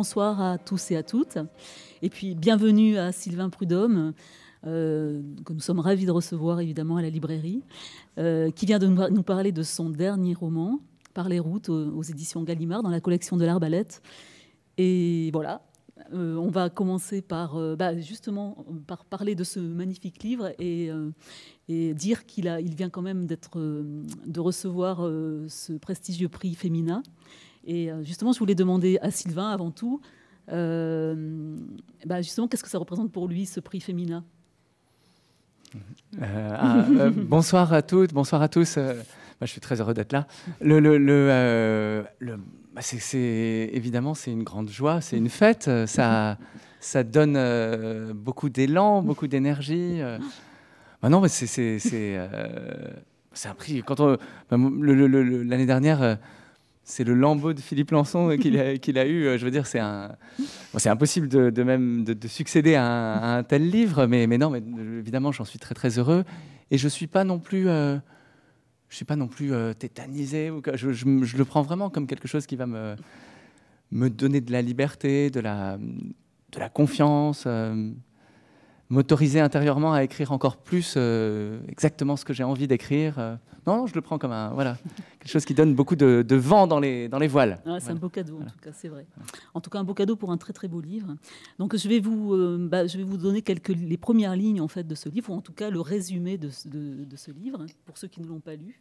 bonsoir à tous et à toutes. Et puis bienvenue à Sylvain Prudhomme, euh, que nous sommes ravis de recevoir évidemment à la librairie, euh, qui vient de nous parler de son dernier roman, Par les routes, aux, éditions Gallimard, dans la collection de l'Arbalète. Et voilà, euh, on va commencer par bah, justement par parler de ce magnifique livre et, dire qu'il vient quand même d'être de recevoir ce prestigieux prix Féminin. Et euh, justement, je voulais demander à Sylvain avant tout, euh, bah, justement, qu'est-ce que ça représente pour lui, ce prix féminin euh, ah, Bonsoir à toutes, bonsoir à tous. Bah, je suis très heureux d'être là. Le, le, le, bah, évidemment, c'est une grande joie, c'est une fête. Ça, ça donne beaucoup d'élan, beaucoup d'énergie. non, c'est un prix. Quand l'année dernière, c'est le lambeau de Philippe Lançon qu'il a, eu. Euh, je veux dire, c'est impossible de, même de, succéder à un, tel livre, mais, non, mais euh, évidemment, j'en suis très très heureux. Et je suis pas non plus, euh, je suis pas non plus tétanisé. je, le prends vraiment comme quelque chose qui va me, me donner de la liberté, de la, confiance, m'autoriser intérieurement à écrire encore plus exactement ce que j'ai envie d'écrire. Non, non, je le prends comme un voilà quelque chose qui donne beaucoup de, vent dans les, dans les voiles. Ah, c'est un beau cadeau, en tout cas, c'est vrai. En tout cas, un beau cadeau pour un très très beau livre. Donc, euh, bah, je vais vous, donner quelques, les premières lignes en fait, de ce livre, ou en tout cas le résumé de, ce livre, pour ceux qui ne l'ont pas lu.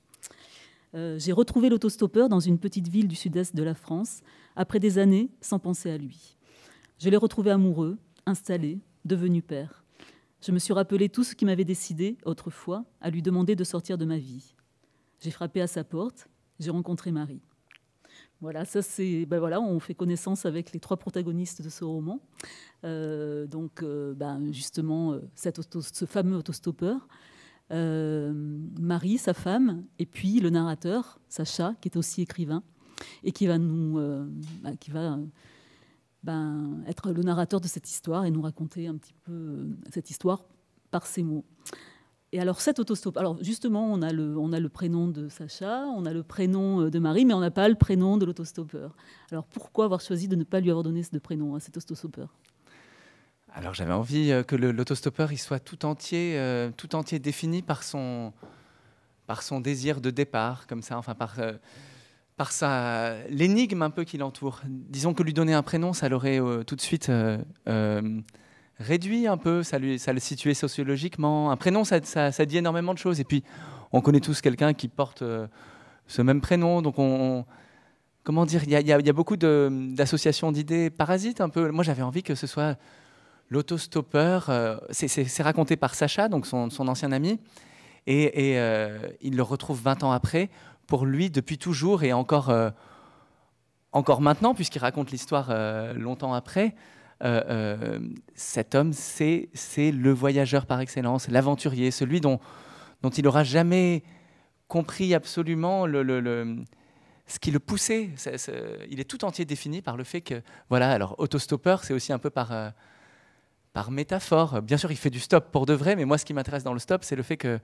Euh, j'ai retrouvé l'autostoppeur dans une petite ville du sud-est de la France, après des années sans penser à lui. Je l'ai retrouvé amoureux, installé, devenu père. Je me suis rappelé tout ce qui m'avait décidé, autrefois, à lui demander de sortir de ma vie. J'ai frappé à sa porte, j'ai rencontré Marie. Voilà, ça c'est, ben voilà, on fait connaissance avec les trois protagonistes de ce roman. Euh, donc, euh, ben justement, euh, ce fameux autostoppeur, euh, Marie, sa femme, et puis le narrateur, Sacha, qui est aussi écrivain et qui va nous, ben, qui va ben, être le narrateur de cette histoire et nous raconter un petit peu cette histoire par ses mots. Et alors, cet autostoppe. alors justement, on a, le, on a le prénom de Sacha, on a le prénom euh, de Marie, mais on n'a pas le prénom de l'autostoppeur. Alors, pourquoi avoir choisi de ne pas lui avoir donné ce prénom à hein, cet autostoppeur Alors, j'avais envie euh, que l'autostoppeur, il soit tout entier, euh, tout entier défini par son, par son désir de départ, comme ça, enfin, par, par l'énigme un peu qui l'entoure. Disons que lui donner un prénom, ça l'aurait tout de suite réduit un peu, ça, le situait sociologiquement. Un prénom, ça, dit énormément de choses. Et puis, on connaît tous quelqu'un qui porte euh, ce même prénom. Donc, on, comment dire, il y, a beaucoup d'associations d'idées parasites un peu. Moi, j'avais envie que ce soit l'autostoppeur. Euh, c'est raconté par Sacha, donc son, ancien ami. Et, euh, il le retrouve 20 ans après. Pour lui, depuis toujours et encore, encore maintenant, puisqu'il raconte l'histoire longtemps après, euh, euh, cet homme, c'est le voyageur par excellence, l'aventurier, celui dont, dont il n'aura jamais compris absolument le, ce qui le poussait. il est tout entier défini par le fait que, voilà, alors autostoppeur, c'est aussi un peu par, euh, par métaphore. Bien sûr, il fait du stop pour de vrai, mais moi, ce qui m'intéresse dans le stop, c'est le fait que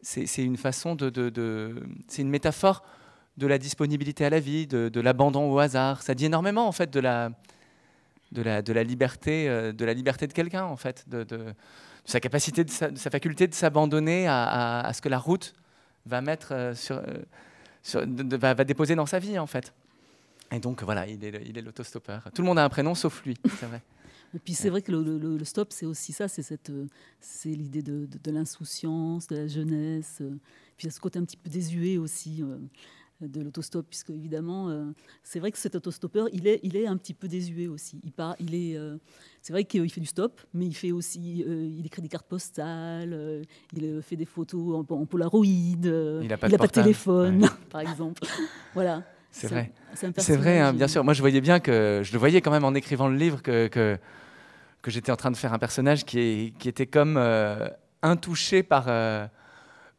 c'est une façon de, c'est une métaphore de la disponibilité à la vie, de, de l'abandon au hasard. Ça dit énormément en fait de la, de la, liberté euh, de la liberté de quelqu'un en fait de, sa capacité de sa, faculté de s'abandonner à, ce que la route va mettre euh, sur, euh, va, déposer dans sa vie en fait et donc voilà il est il est l'autostoppeur tout le monde a un prénom sauf lui c'est vrai et puis c'est vrai que le, stop c'est aussi ça c'est cette c'est l'idée de, l'insouciance de la jeunesse puis il y a ce côté un petit peu désuet aussi de l'autostop, puisque évidemment, euh, c'est vrai que cet autostoppeur, il est, il est un petit peu désuet aussi. Il part, il est, euh, c'est vrai qu'il fait du stop, mais il fait aussi, euh, il écrit des cartes postales, il fait des photos en, Polaroid, il n'a pas, de téléphone, par exemple. voilà. C'est vrai. C'est vrai, hein, bien sûr. Moi, je voyais bien que, je le voyais quand même en écrivant le livre que, que, j'étais en train de faire un personnage qui, qui était comme intouché par.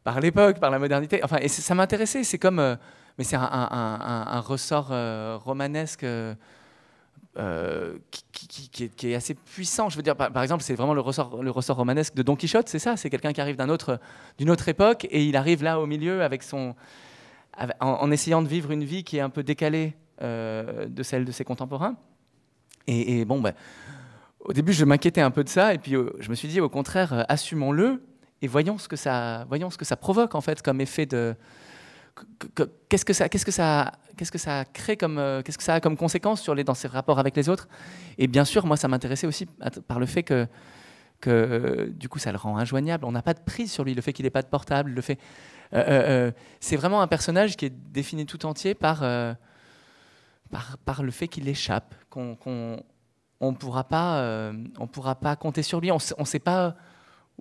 par l'époque, par la modernité. Enfin, et ça m'intéressait. C'est comme mais c'est un, ressort romanesque qui, est, assez puissant. Je veux dire, par, exemple, c'est vraiment le ressort, le ressort romanesque de Don Quichotte, c'est ça, c'est quelqu'un qui arrive d'une autre, autre époque et il arrive là au milieu avec son, en, essayant de vivre une vie qui est un peu décalée euh, de celle de ses contemporains. Et, bon, bah, au début, je m'inquiétais un peu de ça, et puis euh, je me suis dit, au contraire, euh, assumons-le et voyons ce que ça, voyons ce que ça provoque en fait comme effet de qu'est-ce que ça, qu'est-ce que ça, qu'est-ce que ça crée comme, euh, qu'est-ce que ça a comme conséquence sur les dans ses rapports avec les autres. Et bien sûr, moi, ça m'intéressait aussi par le fait que que du coup, ça le rend injoignable. On n'a pas de prise sur lui. Le fait qu'il n'ait pas de portable, le fait, euh, euh, c'est vraiment un personnage qui est défini tout entier par par, le fait qu'il échappe, qu'on ne on pourra, pas, pourra pas compter sur lui. On ne sait pas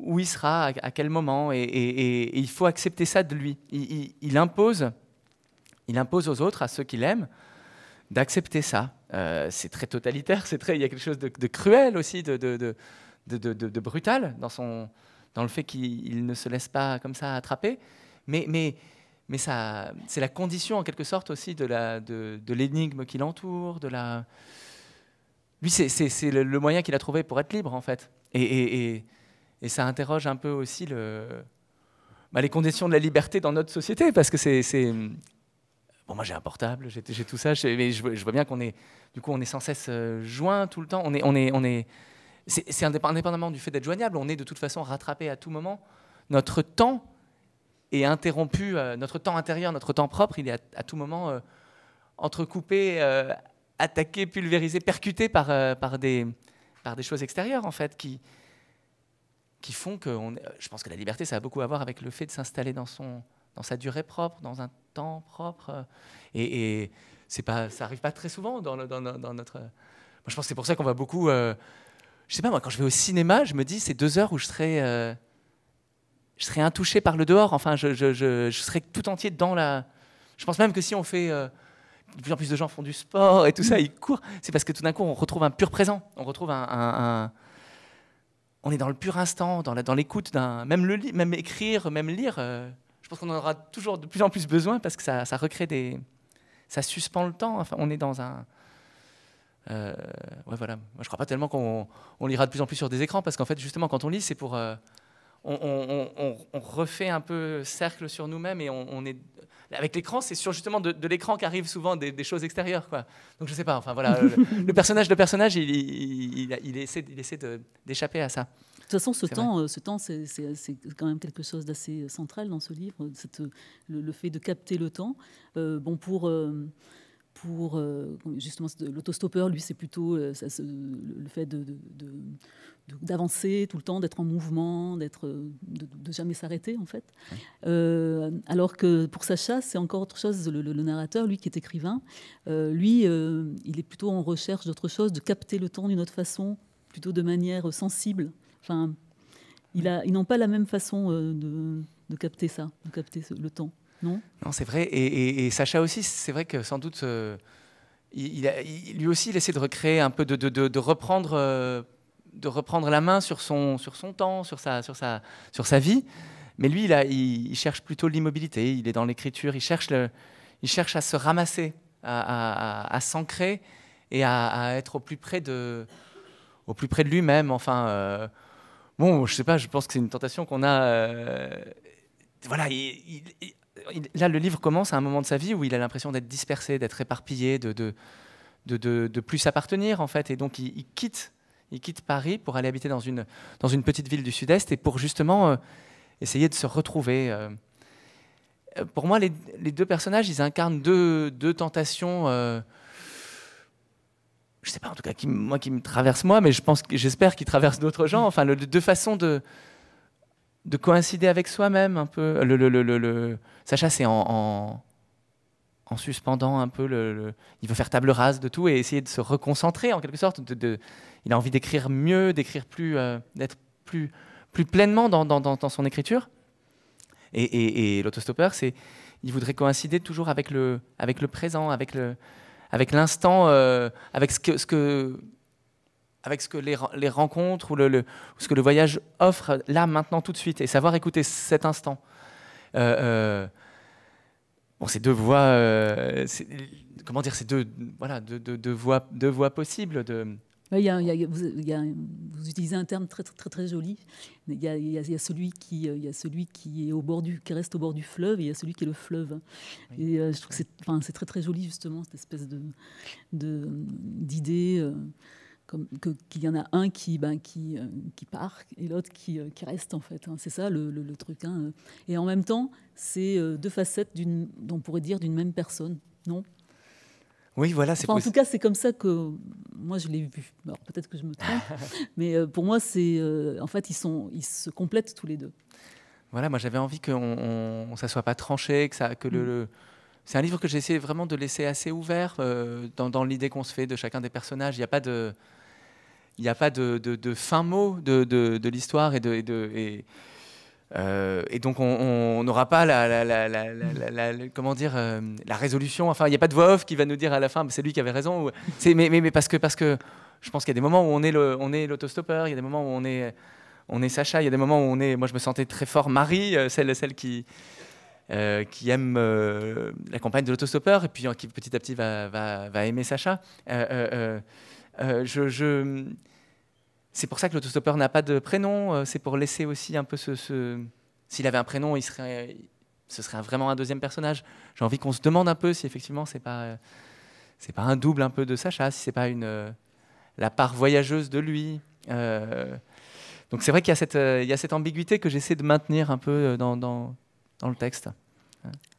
où il sera, à quel moment, et, il faut accepter ça de lui. Il, impose, il impose aux autres, à ceux qu'il aime, d'accepter ça. Euh, c'est très totalitaire, c'est très, il y a quelque chose de, cruel aussi, de, brutal dans, le fait qu'il ne se laisse pas comme ça attraper. Mais, ça, c'est la condition en quelque sorte aussi de, l'énigme qui l'entoure, de la... Lui, c'est, le, moyen qu'il a trouvé pour être libre en fait. et et ça interroge un peu aussi le, bah, les conditions de la liberté dans notre société, parce que c'est... Bon, moi j'ai un portable, j'ai tout ça, mais je, vois bien qu'on est, du coup, on est sans cesse euh, joint tout le temps. On est, on est, on est, c'est indépendamment du fait d'être joignable, on est de toute façon rattrapé à tout moment. Notre temps est interrompu, euh, notre temps intérieur, notre temps propre, il est à, tout moment euh, entrecoupé, attaqué, pulvérisé, percuté par, par, des, par des choses extérieures en fait qui, qui font que je pense que la liberté, ça a beaucoup à voir avec le fait de s'installer dans, son, dans sa durée propre, dans un temps propre. Euh, et, c'est pas, ça n'arrive pas très souvent dans, dans, dans, notre... Moi, je pense que c'est pour ça qu'on va beaucoup... Je euh, je sais pas, moi, quand je vais au cinéma, je me dis, c'est deux heures où je serai... Euh, je serai intouché par le dehors. Enfin, je, je, je, tout entier dans la. Je pense même que si on fait. de plus en plus de gens font du sport et tout ça, ils courent. C'est parce que tout d'un coup, on retrouve un pur présent. On retrouve un on est dans le pur instant, dans l'écoute, d'un même, même écrire, même lire. Euh, je pense qu'on en aura toujours de plus en plus besoin parce que ça, recrée des. Ça suspend le temps. Enfin, on est dans un. Euh, ouais, voilà. Moi, je crois pas tellement qu'on lira de plus en plus sur des écrans parce qu'en fait, justement, quand on lit, c'est pour. Euh, on, refait un peu cercle sur nous-mêmes et on, est avec l'écran, c'est sur justement de, l'écran qu'arrivent souvent des, choses extérieures, quoi. Donc je sais pas. Enfin voilà, le, personnage, le personnage, il, il, il, essaie, d'échapper à ça. De toute façon, ce temps, euh, ce temps, c'est quand même quelque chose d'assez euh, central dans ce livre, euh, le, fait de capter le temps. bon pour pour euh, justement l'autostoppeur, lui, c'est plutôt euh, le fait d'avancer de, tout le temps, d'être en mouvement, d'être euh, de, jamais s'arrêter en fait. alors que pour Sacha, c'est encore autre chose. Le, narrateur, lui, qui est écrivain, lui, il est plutôt en recherche d'autre chose, de capter le temps d'une autre façon, plutôt de manière sensible. Enfin, ils n'ont pas la même façon de, capter ça, de capter le temps. Non c'est vrai. Et, Sacha aussi, c'est vrai que sans doute, euh, il, a, lui aussi, il essaie de recréer un peu, de, reprendre, euh, de reprendre la main sur son, sur son temps, sur sa, sur, sa, sur sa vie. Mais lui, il, il cherche plutôt l'immobilité, il est dans l'écriture, il, cherche il cherche à se ramasser, à, s'ancrer et à, être au plus près de, au plus près de lui-même. Enfin, euh, bon, je sais pas, je pense que c'est une tentation qu'on a. voilà, il, là, le livre commence à un moment de sa vie où il a l'impression d'être dispersé, d'être éparpillé, de de, plus appartenir en fait. Et donc il, quitte, il quitte Paris pour aller habiter dans une, petite ville du Sud-Est et pour justement euh, essayer de se retrouver. Euh. Pour moi, les, deux personnages, ils incarnent deux, tentations. Euh, je sais pas, en tout cas, qui, moi qui me traverse moi, mais je pense, j'espère qu'ils traverse d'autres gens. Enfin, le, deux façons de, de coïncider avec soi-même un peu. Le, Sacha, c'est en, suspendant un peu le, Il veut faire table rase de tout et essayer de se reconcentrer en quelque sorte. De, Il a envie d'écrire mieux, d'écrire plus, euh, d'être plus, plus pleinement dans, dans, son écriture. Et, l'autostoppeur, c'est il voudrait coïncider toujours avec le, avec le présent, avec le, avec l'instant, euh, avec ce que, ce que avec ce que les, rencontres ou le, ce que le voyage offre là, maintenant, tout de suite, et savoir écouter cet instant. Euh, euh, bon, ces deux voies, euh, comment dire, ces deux, voilà, voix possibles de. vous, utilisez un terme très, très, très, joli. Il y, a, celui qui, celui qui est au bord du, qui reste au bord du fleuve, et il y a celui qui est le fleuve. Et je trouve que c'est, très, très joli justement cette espèce de, d'idée qu'il y en a un qui, ben, qui, euh, qui part et l'autre qui, euh, qui, reste en fait. Hein. C'est ça le, le, truc. Hein. Et en même temps, c'est euh, deux facettes d'une, on pourrait dire, d'une même personne, non Oui, voilà, c'est. en tout cas, c'est comme ça que moi je l'ai vu. Alors peut-être que je me trompe, mais pour moi, c'est en fait ils sont, ils se complètent tous les deux. Voilà, moi j'avais envie ça ne ça soit pas tranché, que ça, que le, mm. c'est un livre que j'ai essayé vraiment de laisser assez ouvert dans, dans l'idée qu'on se fait de chacun des personnages. Il n'y a pas de, il n'y a pas de, fin mot de, l'histoire et de. et, euh, et donc on n'aura pas la, comment dire euh, la résolution. Enfin, il n'y a pas de voix off qui va nous dire à la fin, c'est lui qui avait raison. mais, mais, mais, parce que parce que je pense qu'il y a des moments où on est le, on est l'autostoppeur, il y a des moments où on est on est Sacha, il y a des moments où on est. Moi, je me sentais très fort Marie, euh, celle celle qui qui aime la campagne de l'autostoppeur et puis qui petit à petit va, va aimer Sacha. Euh, je, C'est pour ça que l'autostoppeur n'a pas de prénom. Euh, c'est pour laisser aussi un peu ce. S'il avait un prénom, ce serait vraiment un deuxième personnage. J'ai envie qu'on se demande un peu si effectivement c'est pas euh, c'est pas un double un peu de Sacha, si c'est pas une la part voyageuse de lui. donc c'est vrai qu'il y, y, a cette ambiguïté que j'essaie de maintenir un peu dans, dans le texte.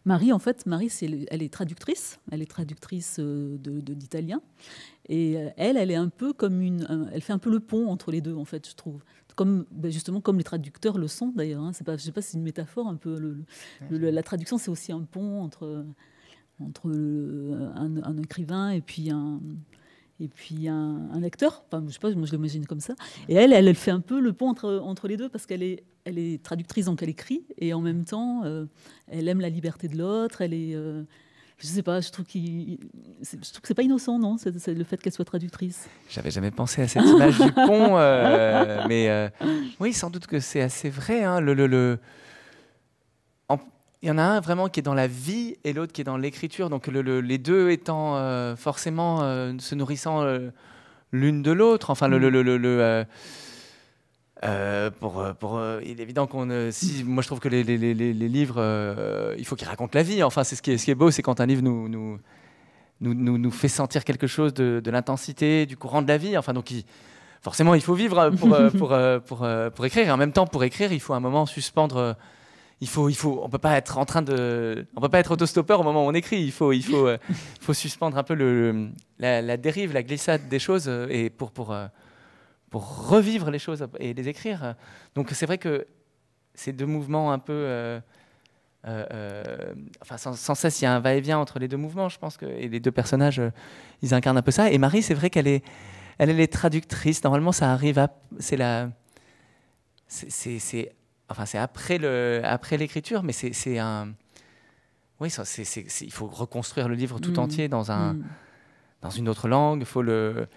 Marie, en fait, Marie, elle est traductrice. Elle est traductrice euh, de d'italien. Et euh, elle, elle est un peu comme une, elle fait un peu le pont entre les deux, en fait, je trouve. Comme ben, justement comme les traducteurs le sont d'ailleurs. je hein. C'est pas, je sais pas, si c'est une métaphore un peu. la traduction, c'est aussi un pont entre entre euh, un, écrivain et puis un, et puis un, un acteur. Enfin, je sais pas, moi je l'imagine comme ça. Et elle, elle, fait un peu le pont entre, entre les deux parce qu'elle est, elle est traductrice, donc elle écrit, et en même temps, euh, elle aime la liberté de l'autre. Elle est, euh, je sais pas, je trouve, qu'il, je trouve que c'est pas innocent, non, c'est, le fait qu'elle soit traductrice. J'avais jamais pensé à cette image du pont, euh, mais oui, sans doute que c'est assez vrai. Hein. le, le, le il y en a un vraiment qui est dans la vie et l'autre qui est dans l'écriture. Donc les deux étant euh, forcément euh, se nourrissant euh, l'une de l'autre. Enfin, le, mm. pour, pour il est évident qu'on. si, moi, je trouve que les, les, livres, il faut qu'ils racontent la vie. Enfin, c'est ce qui est, beau, c'est quand un livre nous nous, nous, nous, fait sentir quelque chose de, l'intensité, du courant de la vie. Enfin, donc forcément, il faut vivre pour, pour, pour, écrire. Et en même temps, pour écrire, il faut un moment suspendre il faut, il faut, on peut pas être en train de, on peut pas être autostoppeur au moment où on écrit. Il faut, il faut, euh, faut suspendre un peu le, la, dérive, la glissade des choses euh, et pour pour euh, pour revivre les choses et les écrire. Donc c'est vrai que ces deux mouvements un peu, enfin sans, cesse il y a un va-et-vient entre les deux mouvements. Je pense que et les deux personnages, ils incarnent un peu ça. Et Marie, c'est vrai qu'elle est, elle, est traductrice. Normalement, ça arrive à, c'est la, c'est Enfin, c'est après l'écriture, après mais c'est un. Oui, ça, c'est, il faut reconstruire le livre tout mm. entier dans, un, mm. dans une autre langue. Faut le...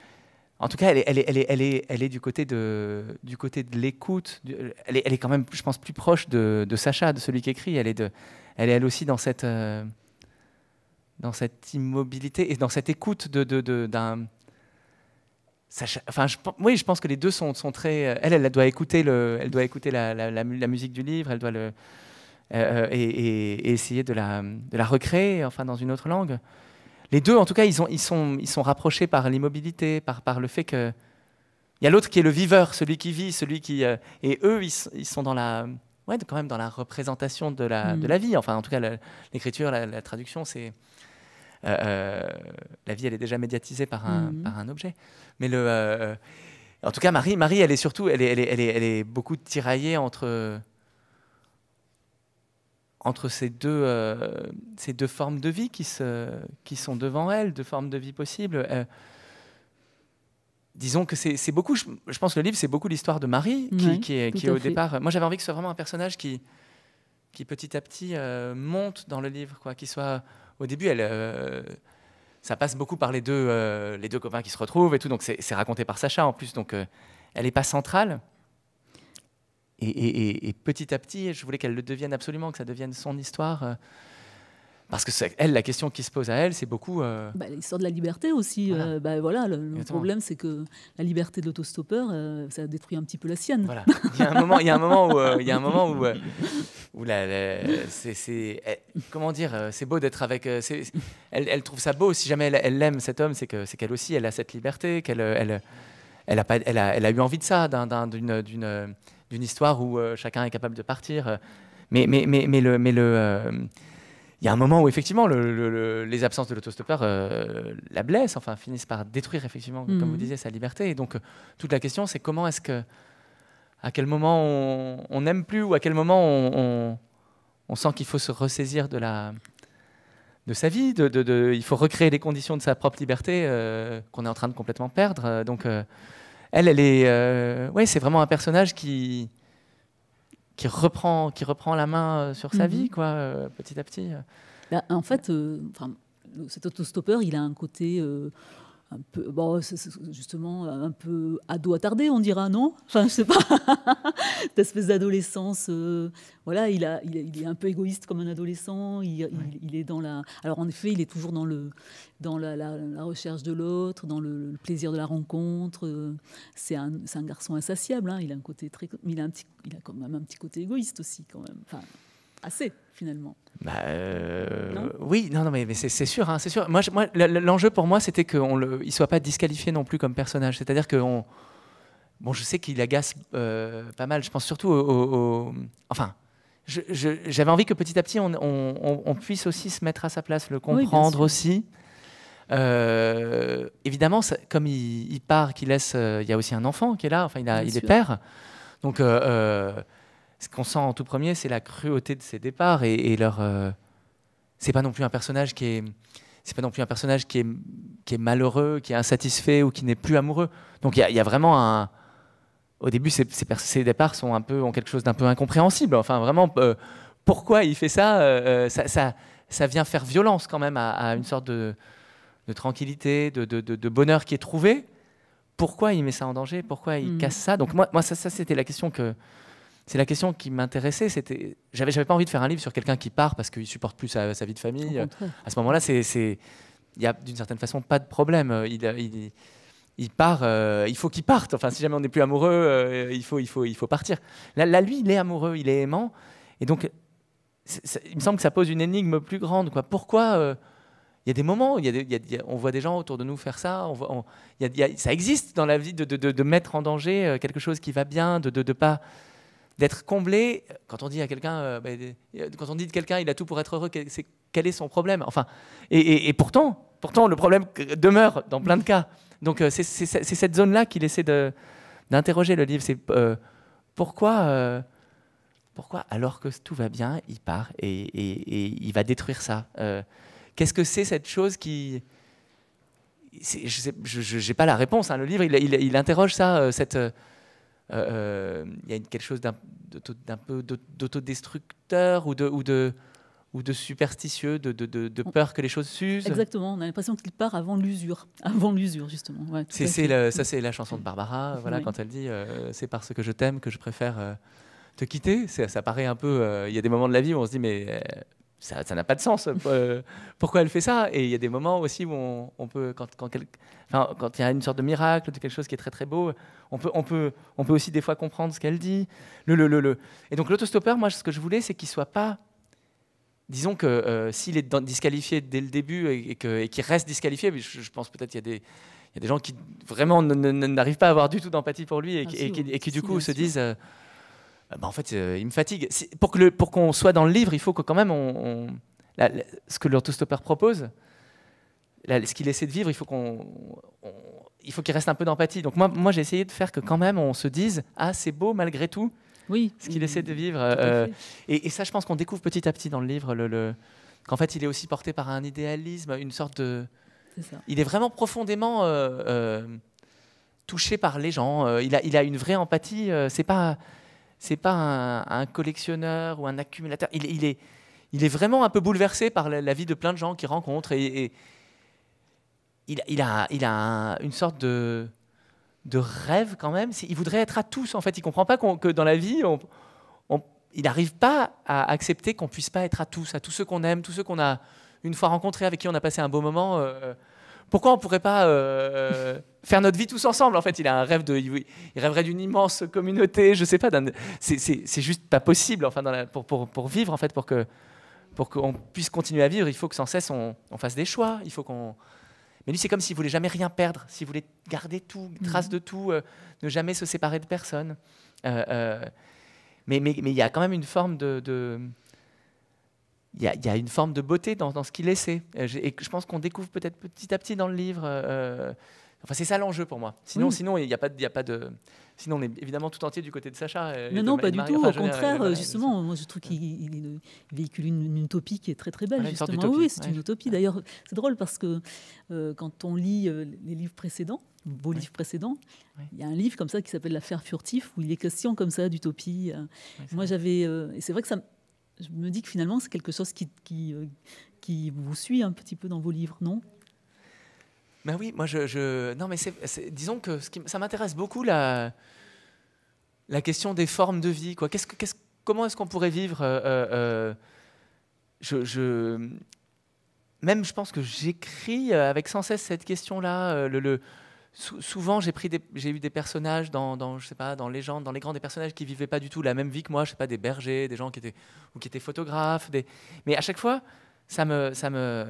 En tout cas, elle est, elle elle elle elle est, du côté de, du côté de l'écoute. Elle est, elle est quand même, je pense, plus proche de, Sacha, de celui qui écrit. Elle est, de, elle, est elle aussi dans cette, euh, dans cette immobilité et dans cette écoute de, d'un, enfin, je, oui, je pense que les deux sont, sont très. Euh, elle, elle doit écouter, elle doit écouter la, musique du livre, elle doit euh, euh, et, essayer de la, recréer, enfin, dans une autre langue. Les deux, en tout cas, ils, sont, rapprochés par l'immobilité, par, le fait que. Il y a l'autre qui est le viveur, celui qui vit, celui qui. et eux, ils, sont dans la. quand même dans la représentation de la, mmh. de la vie. Enfin, en tout cas, l'écriture, la, traduction, c'est euh, euh, la vie, elle est déjà médiatisée par un, mhm. un objet. Mais le, euh, en tout cas, Marie, Marie, elle est surtout, elle est, elle elle est, beaucoup tiraillée entre entre ces deux, ces deux formes de vie qui, se, qui sont devant elle, deux formes de vie possibles. disons que c'est beaucoup, je, pense que le livre, c'est beaucoup l'histoire de Marie, qui, qui est, au départ. Moi, j'avais envie que ce soit vraiment un personnage qui, qui petit à petit monte dans le livre, quoi, qui soit au début, euh, ça passe beaucoup par les deux, euh, les deux copains qui se retrouvent et tout. Donc c'est raconté par Sacha en plus. Donc euh, elle n'est pas centrale. et, petit à petit, je voulais qu'elle le devienne absolument, que ça devienne son histoire. Parce que elle, la question qui se pose à elle, c'est beaucoup. Euh, bah, l'histoire de la liberté aussi. Euh, bah, voilà le, problème, c'est que la liberté de l'autostoppeur, euh, ça détruit un petit peu la sienne. Voilà. Il y a un moment, il y a un moment où, il y a un moment où, où la, c'est, comment dire, c'est beau d'être avec. Elle, trouve ça beau. Si jamais elle, l'aime cet homme, c'est que c'est qu'elle aussi, elle a cette liberté, qu'elle, elle, elle a pas, elle a, elle a eu envie de ça, d'une, d'une, d'une histoire où chacun est capable de partir. Mais, mais, mais, mais le, mais le il y a un moment où effectivement le, les absences de l'autostoppeur euh, la blessent, enfin finissent par détruire effectivement, comme vous mhm. disiez, sa liberté. Et donc euh, toute la question, c'est comment est-ce que, à quel moment on n'aime plus ou à quel moment on, on, sent qu'il faut se ressaisir de la de sa vie, de, de, il faut recréer les conditions de sa propre liberté euh, qu'on est en train de complètement perdre. Donc elle, elle est, ouais, c'est vraiment un personnage qui qui reprend, qui reprend la main euh, sur sa mhm. vie, quoi, euh, petit à petit. Euh. Bah, en fait, cet autostoppeur, il a un côté un peu, bon, justement, un peu ado attardé, on dira, non Enfin, je sais pas, cette espèce d'adolescence, euh, voilà, il, a, il, est un peu égoïste comme un adolescent, il, il, est dans la... Alors, en effet, il est toujours dans, le, dans la, recherche de l'autre, dans le, plaisir de la rencontre, euh, c'est un, un, garçon insatiable, hein, il a un côté très... Il a, un petit, il a quand même un petit côté égoïste aussi, quand même, enfin assez finalement. Bah, euh, oui, non, non, mais, c'est sûr, hein, c'est sûr. Moi, l'enjeu pour moi, c'était qu'il ne soit pas disqualifié non plus comme personnage. C'est-à-dire que bon, je sais qu'il agace euh, pas mal. Je pense surtout au, enfin, j'avais envie que petit à petit, on, puisse aussi se mettre à sa place, le comprendre aussi. Euh, évidemment, comme il, part, qu'il laisse, il y a aussi un enfant qui est là. Enfin, il, a, il est père. Donc ce qu'on sent en tout premier, c'est la cruauté de ses départs et, et leur. Euh, c'est pas non plus un personnage qui est. C'est pas non plus un personnage qui est, qui est malheureux, qui est insatisfait ou qui n'est plus amoureux. Donc il y, a vraiment un. Au début, ces, départs sont un peu ont quelque chose d'un peu incompréhensible. Enfin, vraiment, euh, pourquoi il fait ça, euh, ça, ça, ça vient faire violence quand même à, une sorte de, de tranquillité, de, de, bonheur qui est trouvé. Pourquoi il met ça en danger Pourquoi il mm. casse ça Donc moi, moi ça, ça c'était la question que c'est la question qui m'intéressait. C'était, j'avais, j'avais pas envie de faire un livre sur quelqu'un qui part parce qu'il supporte plus sa, vie de famille. À ce moment-là, c'est, il y a d'une certaine façon pas de problème. Il, part, euh, il faut qu'il parte. Enfin, si jamais on n'est plus amoureux, euh, il faut, partir. Là, lui, il est amoureux, il est aimant, et donc, il me semble que ça pose une énigme plus grande. Quoi. Pourquoi euh, il y a des moments, il on voit des gens autour de nous faire ça. On ça existe dans la vie de, de mettre en danger quelque chose qui va bien, de ne pas d'être comblé. Euh, quand on dit à quelqu'un, euh, bah, euh, quand on dit de quelqu'un, il a tout pour être heureux, quel, est, quel est son problème Enfin, et, pourtant, pourtant, le problème demeure dans plein de cas. Donc c'est cette zone-là qu'il essaie d'interroger le livre. C'est pourquoi, pourquoi, alors que tout va bien, il part et, il va détruire ça. Qu'est-ce que c'est cette chose qui, je n'ai pas la réponse. Hein. Le livre, il, interroge ça, cette, euh, euh, il y a quelque chose d'un peu d'autodestructeur ou de, ou, de, ou de superstitieux, de, peur que les choses s'usent. Exactement, on a l'impression qu'il part avant l'usure, avant l'usure justement. c'est ça c'est la chanson de Barbara, voilà, quand elle dit euh, c'est parce que je t'aime que je préfère te quitter. Ça paraît un peu, il y a des moments de la vie où on se dit mais ça n'a pas de sens. Euh, pourquoi elle fait ça Et il y a des moments aussi où on, peut, quand, il y a une sorte de miracle, de quelque chose qui est très très beau, on peut, on peut, on peut aussi des fois comprendre ce qu'elle dit. Le, le, le, le, Et donc l'autostoppeur, moi, ce que je voulais, c'est qu'il soit pas. Disons que euh, s'il est disqualifié dès le début et, qu'il reste disqualifié, je, je pense peut-être qu'il y a des des gens qui vraiment n'arrivent pas à avoir du tout d'empathie pour lui et, qui, ah, du coup se disent euh, ah bah, en fait, euh, il me fatigue. Pour qu'on soit dans le livre, il faut que quand même, on, ce que l'autostoppeur propose, ce qu'il essaie de vivre, il faut qu'on il faut qu'il reste un peu d'empathie. Donc moi, moi j'ai essayé de faire que quand même on se dise ah c'est beau malgré tout. Oui. Ce qu'il essaie de vivre. Euh, et, ça, je pense qu'on découvre petit à petit dans le livre le, qu'en fait il est aussi porté par un idéalisme, une sorte de. Il est vraiment profondément euh, touché par les gens. il a il a une vraie empathie. c'est pas c'est pas un, un, collectionneur ou un accumulateur. Il, il, est, il est vraiment un peu bouleversé par la, vie de plein de gens qu'il rencontre et, il, il, a, il a une sorte de, de rêve quand même. Il voudrait être à tous en fait. Il comprend pas que dans la vie, on, on, il n'arrive pas à accepter qu'on puisse pas être à tous, à tous ceux qu'on aime, tous ceux qu'on a une fois rencontrés, avec qui on a passé un beau moment. Euh, pourquoi on ne pourrait pas euh, faire notre vie tous ensemble En fait, il a un rêve de, il rêverait d'une immense communauté, je sais pas. C'est juste pas possible. Enfin, dans pour, vivre en fait, pour que pour qu'on puisse continuer à vivre, il faut que sans cesse on, fasse des choix. Il faut qu'on. Mais lui, c'est comme s'il voulait jamais rien perdre, s'il voulait garder tout, trace mmh. de tout, euh, ne jamais se séparer de personne. Euh, mais il y a quand même une forme de il y, a une forme de beauté dans, ce qu'il laissait. Et je pense qu'on découvre peut-être petit à petit dans le livre. Euh, enfin, c'est ça l'enjeu pour moi. Sinon, sinon il n'y a, pas a pas de. Sinon, on est évidemment tout entier du côté de Sacha. non, non, pas du tout. au contraire, justement, moi, je trouve qu'il véhicule une, utopie qui est très, très belle. Ah, justement. Oui, c'est une utopie. D'ailleurs, c'est drôle parce que euh, quand on lit euh, les livres précédents, beaux livres précédents, il y a un livre comme ça qui s'appelle L'affaire furtif où il est question comme ça d'utopie. Moi, j'avais. et c'est vrai que ça je me dis que finalement, c'est quelque chose qui, qui, euh, qui, vous suit un petit peu dans vos livres, non Mais ben oui, moi, je. je non, mais c'est, disons que ce qui, ça m'intéresse beaucoup la, la question des formes de vie. Quoi. Qu'est-ce quest comment est-ce qu'on pourrait vivre euh, euh, je, je, Même, je pense que j'écris avec sans cesse cette question-là. le, le souvent, j'ai pris, eu des personnages dans, dans, je sais pas, dans dans Les Grands, des personnages qui vivaient pas du tout la même vie que moi. Je sais pas, des bergers, des gens qui étaient ou qui étaient photographes. Mais à chaque fois, ça me, ça me,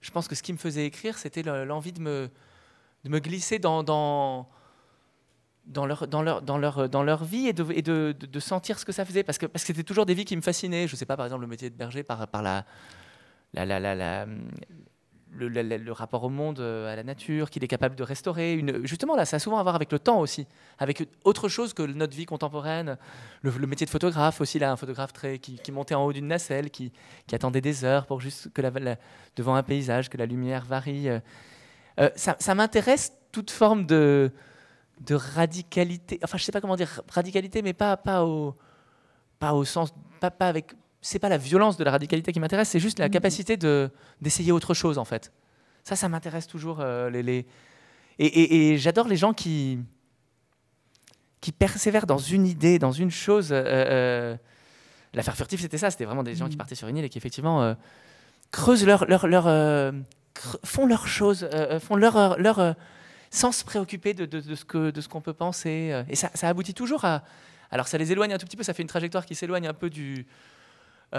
je pense que ce qui me faisait écrire, c'était l'envie de me, de me glisser dans, dans leur, dans leur, dans leur, dans leur vie et, de, sentir ce que ça faisait. Parce que, parce c'était toujours des vies qui me fascinaient. Je ne sais pas, par exemple, le métier de berger par, par la, la, la, la, le, rapport au monde, euh, à la nature, qu'il est capable de restaurer. Une... Justement, là, ça a souvent à voir avec le temps aussi, avec autre chose que notre vie contemporaine. Le, métier de photographe aussi, là, un photographe très, qui, montait en haut d'une nacelle, qui, attendait des heures pour juste que la, devant un paysage, que la lumière varie. Euh, euh, ça, m'intéresse toute forme de, de radicalité. Enfin, je sais pas comment dire radicalité, mais pas, pas, au, pas au sens, pas, pas avec c'est pas la violence de la radicalité qui m'intéresse, c'est juste la mm. capacité de d'essayer autre chose en fait. Ça, ça m'intéresse toujours. Euh, les, les, Et, j'adore les gens qui qui persévèrent dans une idée, dans une chose. Euh, euh, L'affaire furtive, c'était ça. C'était vraiment des gens qui mm. partaient sur une île et qui effectivement creusent leur leur, leur font leurs choses, font leur leur sans se préoccuper de, de, de ce que de ce qu'on peut penser. Et ça, ça aboutit toujours à alors ça les éloigne un tout petit peu, ça fait une trajectoire qui s'éloigne un peu du, euh,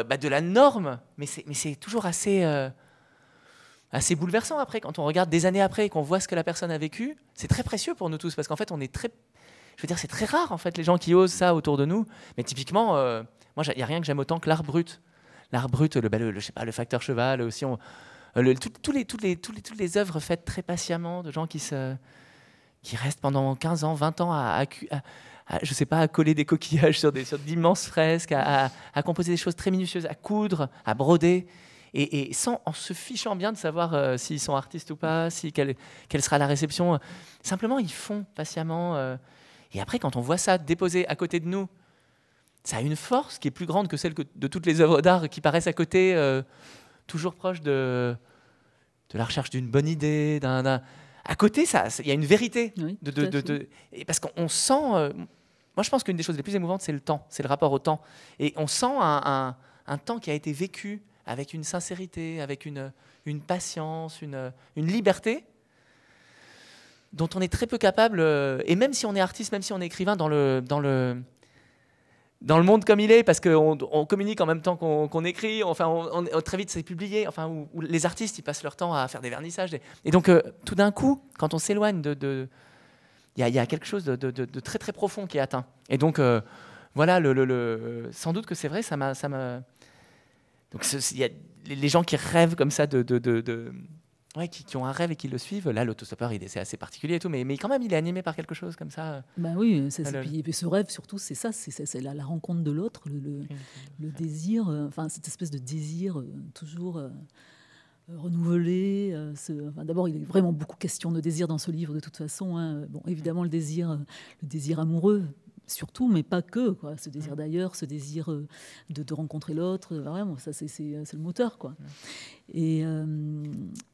euh, bah, de la norme. Mais c'est toujours assez, euh, assez bouleversant après, quand on regarde des années après et qu'on voit ce que la personne a vécu. C'est très précieux pour nous tous, parce qu'en fait, on est très. Je veux dire, c'est très rare, en fait, les gens qui osent ça autour de nous. Mais typiquement, moi, il n'y a rien que j'aime autant que l'art brut. L'art brut, le, bah, le, je sais pas, le facteur cheval, aussi, on, les, toutes, les, toutes, les, toutes les œuvres faites très patiemment de gens qui se qui restent pendant 15 ans, 20 ans à je je sais pas, à coller des coquillages sur, des, sur d'immenses fresques, à, composer des choses très minutieuses, à coudre, à broder, et, sans, en se fichant bien de savoir euh, s'ils sont artistes ou pas, si, quelle, quelle sera la réception. Euh, simplement, ils font patiemment. Euh. et après, quand on voit ça déposé à côté de nous, ça a une force qui est plus grande que celle que de toutes les œuvres d'art qui paraissent à côté, toujours proche de, de la recherche d'une bonne idée, à côté, ça, il y a une vérité. de, parce qu'on sent, moi, je pense qu'une des choses les plus émouvantes, c'est le temps, c'est le rapport au temps. Et on sent un, temps qui a été vécu avec une sincérité, avec une, une patience, une, une liberté dont on est très peu capable, euh, et même si on est artiste, même si on est écrivain, dans le, dans le, dans le monde comme il est, parce qu'on on communique en même temps qu'on écrit, enfin, on, très vite c'est publié, enfin, où, les artistes, ils passent leur temps à faire des vernissages. Et donc, euh, tout d'un coup, quand on s'éloigne de, de, il y, a quelque chose de, très très profond qui est atteint. Et donc, euh, voilà, le, sans doute que c'est vrai, ça m'a. Ça donc, il y a les gens qui rêvent comme ça de. de qui, ont un rêve et qui le suivent. Là, l'autostoppeur, c'est assez particulier et tout, mais, mais quand même, il est animé par quelque chose comme ça. Bah oui, puis, ce rêve, surtout, c'est ça, c'est la, la, rencontre de l'autre, le, désir, euh, enfin, cette espèce de désir euh, toujours. Euh, renouveler. Euh, d'abord, il est vraiment beaucoup question de désir dans ce livre, de toute façon. Hein. Bon, évidemment, le désir, euh, le désir amoureux, surtout, mais pas que. Ce désir d'ailleurs, ce désir de, rencontrer l'autre, vraiment, ça c'est le moteur. Quoi. Et,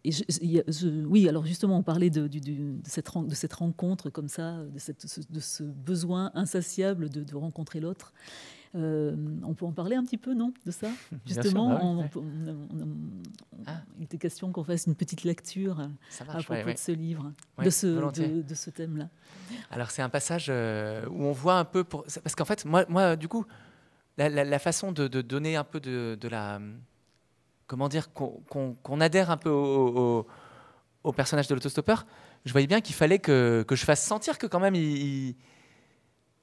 oui, alors justement, on parlait de, de, cette, de cette rencontre comme ça, de, cette, de ce besoin insatiable de, de rencontrer l'autre. Euh, on peut en parler un petit peu, non, de ça Justement, il était question qu'on fasse une petite lecture à propos de ce livre, de ce, de, ce thème-là. Alors c'est un passage euh, où on voit un peu, pour... parce qu'en fait, moi, moi, du coup, la, façon de, donner un peu de, la... Comment dire Qu'on adhère un peu au, personnage de l'autostoppeur, je voyais bien qu'il fallait que, que, je fasse sentir que quand même il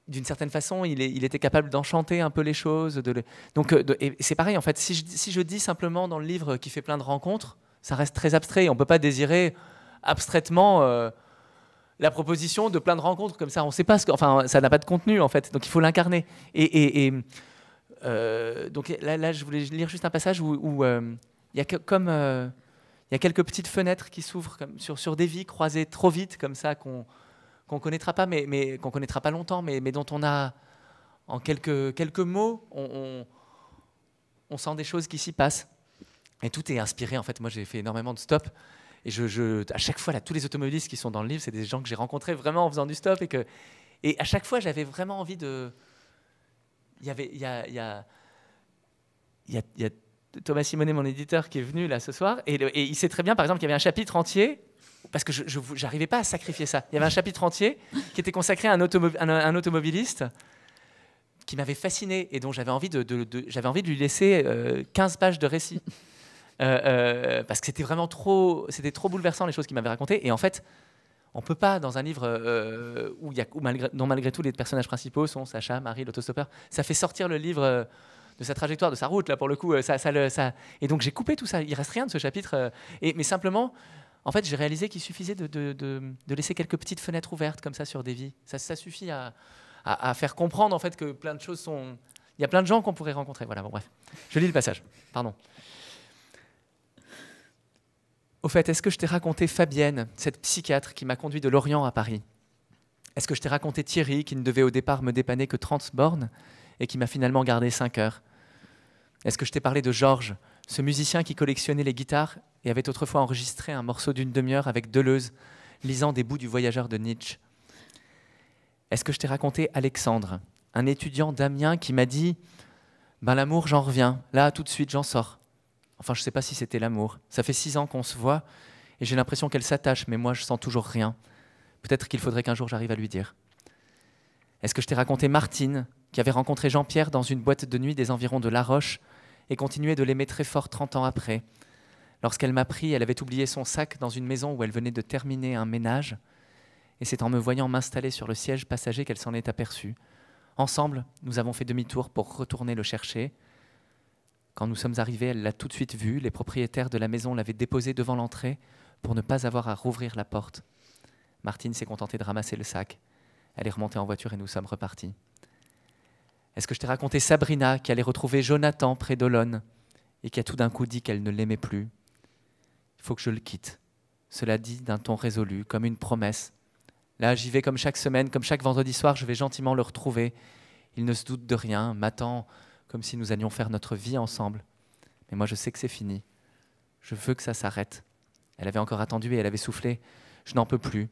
d'une certaine façon, il, était capable d'enchanter un peu les choses. Donc, euh, c'est pareil, en fait, si je, dis simplement dans le livre qui fait plein de rencontres, ça reste très abstrait. On ne peut pas désirer abstraitement euh, la proposition de plein de rencontres comme ça. On sait pas ce enfin, ça n'a pas de contenu en fait. Donc, il faut l'incarner. Et, euh, donc là, je voulais lire juste un passage où il y a comme il y a quelques petites fenêtres qui s'ouvrent sur, sur des vies croisées trop vite comme ça qu'on qu'on connaîtra pas, mais, qu'on connaîtra pas longtemps, mais, dont on a, en quelques, quelques mots, on, on, sent des choses qui s'y passent. Et tout est inspiré. En fait, moi, j'ai fait énormément de stop. Et je, je, à chaque fois, là, tous les automobilistes qui sont dans le livre, c'est des gens que j'ai rencontrés vraiment en faisant du stop. Et, que, et à chaque fois, j'avais vraiment envie de. Il y avait. Il a, Thomas Simonet, mon éditeur, qui est venu là ce soir, et, et il sait très bien, par exemple, qu'il y avait un chapitre entier parce que je n'arrivais pas à sacrifier ça. Il y avait un chapitre entier qui était consacré à un, automobiliste qui m'avait fasciné et dont j'avais envie de, envie de lui laisser 15 euh, pages de récit. Euh, euh, parce que c'était vraiment trop, c'était trop bouleversant les choses qu'il m'avait racontées. Et en fait, on peut pas dans un livre où, malgré, dont malgré tout les personnages principaux sont Sacha, Marie, l'autostoppeur, ça fait sortir le livre de sa trajectoire, de sa route, là, pour le coup. Ça, ça, ça... Et donc, j'ai coupé tout ça. Il reste rien de ce chapitre. et, mais simplement, en fait, j'ai réalisé qu'il suffisait de, laisser quelques petites fenêtres ouvertes comme ça sur des vies. Ça, suffit à, faire comprendre en fait que plein de choses sont. Il y a plein de gens qu'on pourrait rencontrer. Voilà, bon, bref. Je lis le passage. Pardon. Au fait, est-ce que je t'ai raconté Fabienne, cette psychiatre qui m'a conduit de Lorient à Paris Est-ce que je t'ai raconté Thierry, qui ne devait au départ me dépanner que 30 bornes et qui m'a finalement gardé 5 heures Est-ce que je t'ai parlé de Georges, ce musicien qui collectionnait les guitares et avait autrefois enregistré un morceau d'une demi-heure avec Deleuze, lisant des bouts du voyageur de Nietzsche. Est-ce que je t'ai raconté Alexandre, un étudiant d'Amiens qui m'a dit Ben l'amour, j'en reviens, là tout de suite j'en sors. Enfin, je ne sais pas si c'était l'amour. Ça fait six ans qu'on se voit et j'ai l'impression qu'elle s'attache, mais moi je sens toujours rien. Peut-être qu'il faudrait qu'un jour j'arrive à lui dire. Est-ce que je t'ai raconté Martine, qui avait rencontré Jean-Pierre dans une boîte de nuit des environs de La Roche et continuait de l'aimer très fort trente ans après. Lorsqu'elle m'a pris, elle avait oublié son sac dans une maison où elle venait de terminer un ménage, et c'est en me voyant m'installer sur le siège passager qu'elle s'en est aperçue. Ensemble, nous avons fait demi-tour pour retourner le chercher. Quand nous sommes arrivés, elle l'a tout de suite vu, les propriétaires de la maison l'avaient déposé devant l'entrée pour ne pas avoir à rouvrir la porte. Martine s'est contentée de ramasser le sac. Elle est remontée en voiture et nous sommes repartis. Est-ce que je t'ai raconté Sabrina qui allait retrouver Jonathan près d'Olonne et qui a tout d'un coup dit qu'elle ne l'aimait plus Il faut que je le quitte. Cela dit d'un ton résolu, comme une promesse. Là, j'y vais comme chaque semaine, comme chaque vendredi soir, je vais gentiment le retrouver. Il ne se doute de rien, m'attend comme si nous allions faire notre vie ensemble. Mais moi, je sais que c'est fini. Je veux que ça s'arrête. Elle avait encore attendu et elle avait soufflé. Je n'en peux plus.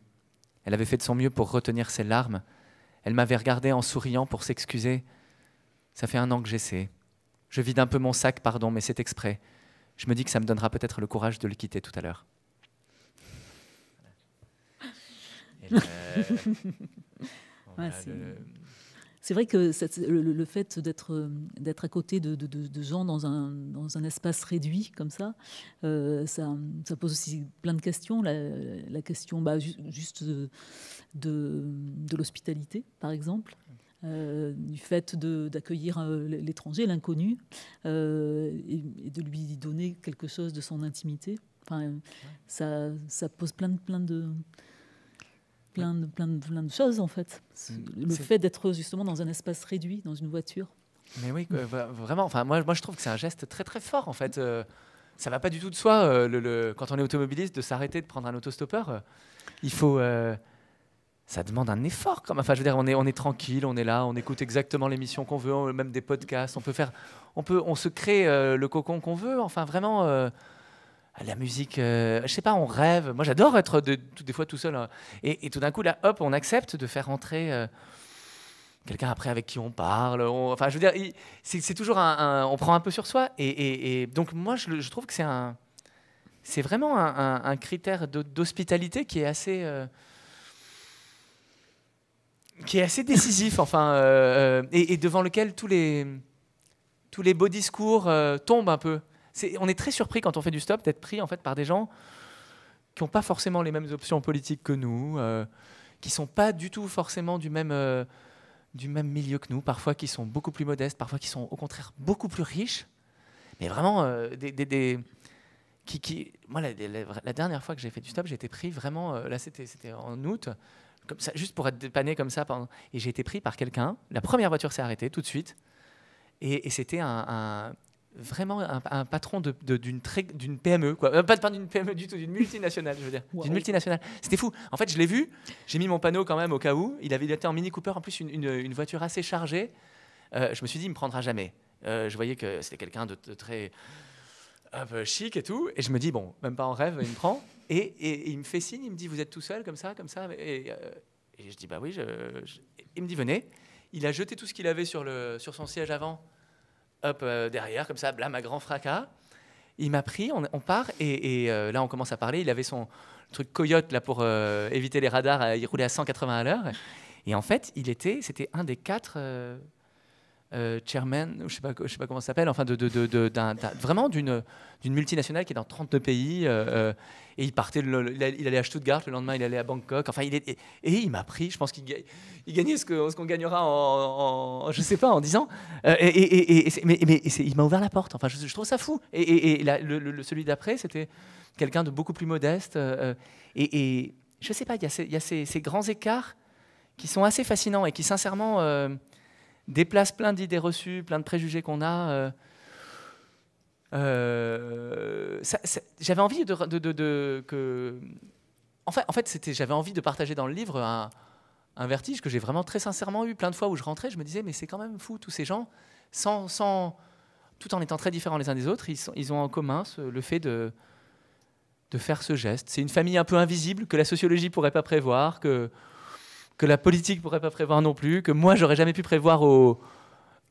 Elle avait fait de son mieux pour retenir ses larmes. Elle m'avait regardé en souriant pour s'excuser. Ça fait un an que j'essaie. Je vide un peu mon sac, pardon, mais c'est exprès. Je me dis que ça me donnera peut-être le courage de le quitter tout à l'heure. c'est vrai que le, fait d'être euh, d'être à côté de, de, gens dans un, dans un espace réduit comme ça, euh, ça, pose aussi plein de questions. La, question bah, juste de, de l'hospitalité, par exemple. Euh, du fait d'accueillir euh, l'étranger, l'inconnu, euh, et, de lui donner quelque chose de son intimité. Enfin, ça, pose plein de, plein de, plein de, plein de, choses en fait. Le fait d'être justement dans un espace réduit, dans une voiture. Mais oui, vraiment. Enfin, moi, moi, je trouve que c'est un geste très, très fort en fait. ça va pas du tout de soi quand on est automobiliste de s'arrêter de prendre un autostoppeur. il faut ça demande un effort. Comme, enfin, je veux dire, on est, on est tranquille, on est là, on écoute exactement l'émission qu'on veut, même des podcasts. On peut faire, on peut, on se crée euh, le cocon qu'on veut. Enfin, vraiment, euh, la musique, euh, je sais pas, on rêve. Moi, j'adore être de, des fois tout seul. Hein. Et, tout d'un coup, là, hop, on accepte de faire entrer quelqu'un après avec qui on parle. enfin, je veux dire, c'est toujours un, on prend un peu sur soi. Et, donc, moi, je, trouve que c'est un, c'est vraiment un, un critère d'hospitalité qui est assez qui est assez décisif, enfin, euh, euh, et, devant lequel tous les, tous les beaux discours euh, tombent un peu. on est très surpris quand on fait du stop d'être pris en fait par des gens qui n'ont pas forcément les mêmes options politiques que nous, qui qui sont pas du tout forcément du même du même milieu que nous, parfois qui sont beaucoup plus modestes, parfois qui sont au contraire beaucoup plus riches, mais vraiment des, des, qui, qui, moi la, la, dernière fois que j'ai fait du stop, j'ai été pris vraiment là c'était en août juste pour être dépanné comme ça. Et j'ai été pris par quelqu'un. La première voiture s'est arrêtée tout de suite. Et, c'était un, vraiment un, patron d'une de, de, PME, e, quoi. Euh, pas, d'une PME du tout, d'une multinationale, je veux dire. D'une multinationale. C'était fou. En fait, je l'ai vu. J'ai mis mon panneau quand même au cas où. Il avait été en Mini Cooper, en plus, une, voiture assez chargée. Euh, je me suis dit, il me prendra jamais. Euh, je voyais que c'était quelqu'un de, très chic et tout. Et je me dis, bon, même pas en rêve, il me prend. Et, il me fait signe, il me dit Vous êtes tout seul, comme ça, comme ça Et, euh, je dis Bah oui. Il me dit Venez. Il a jeté tout ce qu'il avait sur, le, sur son siège avant, hop, euh, derrière, comme ça, blâme à grand fracas. Il m'a pris, on, part, et, euh, là, on commence à parler. Il avait son truc coyote là, pour éviter les radars, il roulait à 180 à l'heure. Et en fait, il était, c'était un des quatre euh, chairman, je sais pas, sais pas comment ça s'appelle, enfin, de, vraiment d'une multinationale qui est dans 32 pays. Euh, euh, et il partait, il allait à Stuttgart, le lendemain il allait à Bangkok. Enfin, il et, il m'a pris. Je pense qu'il il gagnait ce qu'on gagnera en, je sais pas, en 10 ans. et, mais, il m'a ouvert la porte. Enfin, je, trouve ça fou. Et, le, celui d'après, c'était quelqu'un de beaucoup plus modeste. et, je sais pas, il y a, ces, grands écarts qui sont assez fascinants et qui sincèrement déplace plein d'idées reçues, plein de préjugés qu'on a. Euh, euh, j'avais envie de, que, en fait, en fait c'était, j'avais envie de partager dans le livre un, vertige que j'ai vraiment très sincèrement eu plein de fois où je rentrais, je me disais mais c'est quand même fou tous ces gens, sans, tout en étant très différents les uns des autres, ils, ils ont en commun le fait de de faire ce geste. C'est une famille un peu invisible que la sociologie pourrait pas prévoir, que que la politique ne pourrait pas prévoir non plus, que moi, j'aurais jamais pu prévoir au...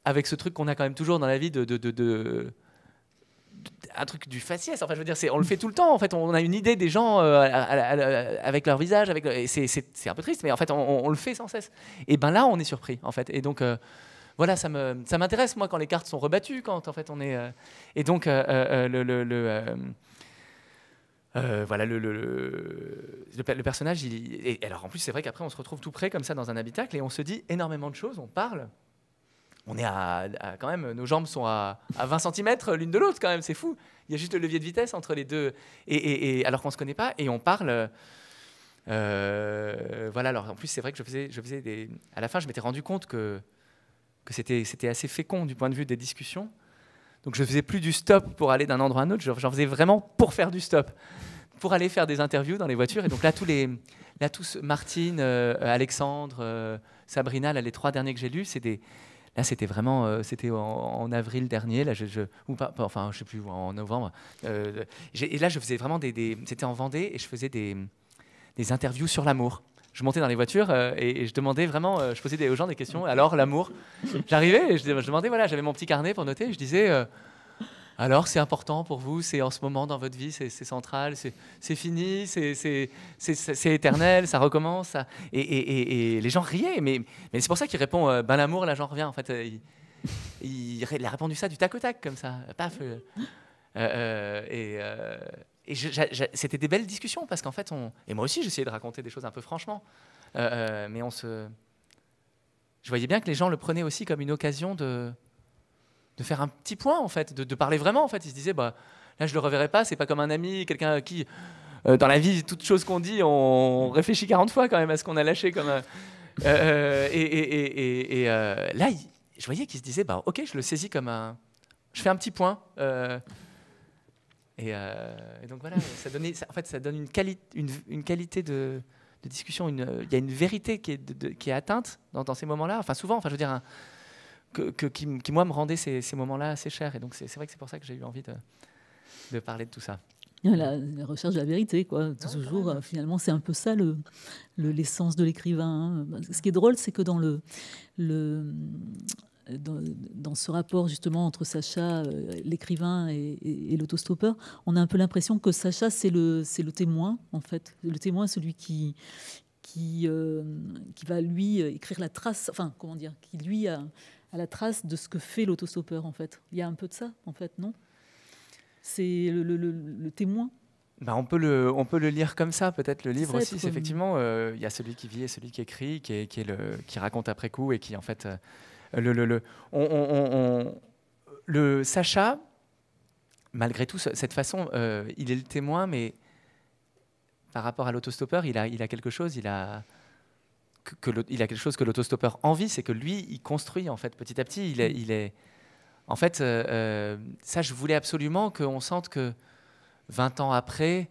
avec ce truc qu'on a quand même toujours dans la vie de, un truc du faciès. Enfin, je veux dire, on le fait tout le temps. En fait, on a une idée des gens euh, avec leur visage, avec c'est un peu triste, mais en fait, on, le fait sans cesse. Et ben là, on est surpris, en fait. Et donc, euh, voilà, ça ça m'intéresse moi quand les cartes sont rebattues, quand en fait on est. Euh, et donc le, voilà le, le, personnage, il, alors en plus, c'est vrai qu'après, on se retrouve tout près comme ça dans un habitacle et on se dit énormément de choses, on parle. On est à, quand même, nos jambes sont à, 20 cm l'une de l'autre quand même, c'est fou. Il y a juste le levier de vitesse entre les deux, et, alors qu'on se connaît pas et on parle. Euh, voilà. Alors en plus, c'est vrai que je faisais, je faisais des. À la fin, je m'étais rendu compte que que c'était c'était assez fécond du point de vue des discussions. Donc je faisais plus du stop pour aller d'un endroit à un autre, j'en faisais vraiment pour faire du stop pour aller faire des interviews dans les voitures. Et donc là, tous les, là tous Martine, euh, Alexandre, euh, Sabrina, là, les trois derniers que j'ai lus, c'est Là, c'était vraiment, euh, c'était en, avril dernier, là, je, ou pas, enfin, je sais plus, en novembre. et là, je faisais vraiment des, c'était en Vendée et je faisais des, des interviews sur l'amour je montais dans les voitures et, je demandais vraiment, je posais aux gens des questions. Alors, l'amour J'arrivais je, demandais, voilà, j'avais mon petit carnet pour noter. je disais, alors, c'est important pour vous, c'est en ce moment dans votre vie, c'est central, c'est fini, c'est éternel, ça recommence. Et, les gens riaient, mais, mais c'est pour ça qu'il répond euh, Ben l'amour, là j'en reviens. En fait, il, a répondu ça du tac au tac, comme ça. Paf euh, euh, et c'était des belles discussions parce qu'en fait, on, et moi aussi j'essayais de raconter des choses un peu franchement, mais on se. Je voyais bien que les gens le prenaient aussi comme une occasion de, de faire un petit point, en fait, de, parler vraiment, en fait. Il se disait, bah, là, je le reverrai pas, c'est pas comme un ami, quelqu'un qui, euh, dans la vie, toute chose qu'on dit, on réfléchit 40 fois quand même à ce qu'on a lâché comme. Euh, euh, et, là, je voyais qu'il se disait, bah, ok, je le saisis comme un. Je fais un petit point. Et, donc voilà, ça, donnait, en fait, ça donne une, une, qualité de, discussion. Il y a une vérité qui est, atteinte dans, ces moments-là. Enfin, souvent, enfin, je veux dire, qui, moi, me rendaient ces, moments-là assez chers. Et donc, c'est vrai que c'est pour ça que j'ai eu envie de, parler de tout ça. La, recherche de la vérité, quoi. Toujours, ah euh, finalement, c'est un peu ça l'essence le, l'essence de l'écrivain. Hein. Ce qui est drôle, c'est que dans le, le dans, ce rapport justement entre Sacha, euh, l'écrivain et, et, l'autostoppeur, on a un peu l'impression que Sacha, c'est le, c'est le témoin, en fait. Le témoin, celui qui, qui, euh, qui va lui écrire la trace, enfin, comment dire, qui lui a à la trace de ce que fait l'autostoppeur, en fait. Il y a un peu de ça, en fait, non C'est le, témoin. Bah on, peut le, on peut le lire comme ça, peut-être le livre aussi. Effectivement, euh, il y a celui qui vit et celui qui écrit, qui, le, qui raconte après coup et qui, en fait, euh, le, on, le Sacha, malgré tout, cette façon, euh, il est le témoin, mais par rapport à l'autostoppeur, il a, il a quelque chose, il a que, il a quelque chose que l'autostoppeur envie, c'est que lui, il construit en fait petit à petit. Il est, mm. en fait, euh, euh, ça, je voulais absolument qu'on sente que 20 ans après,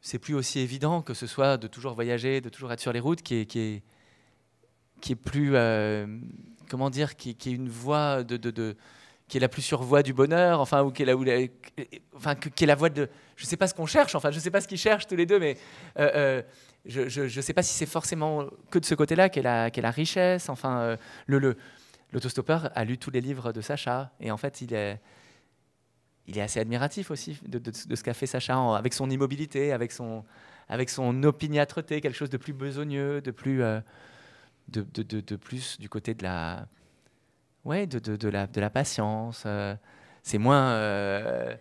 c'est plus aussi évident que ce soit de toujours voyager, de toujours être sur les routes, qui est, qui qui est plus, euh, comment dire, qui, est une voie de, de, qui est la plus survoie voie du bonheur, enfin, ou qui est la, enfin, qui est la voie de. Je ne sais pas ce qu'on cherche, enfin, je ne sais pas ce qu'ils cherchent tous les deux, mais je ne sais pas si c'est forcément que de ce côté-là qu'est la, la, richesse. Enfin, euh, le l'autostoppeur a lu tous les livres de Sacha et en fait, il est, il est assez admiratif aussi de, ce qu'a fait Sacha avec son immobilité, avec son, avec son opiniâtreté, quelque chose de plus besogneux, de plus, euh, de, plus du côté de la, ouais, de, la, de la patience. Euh, c'est moins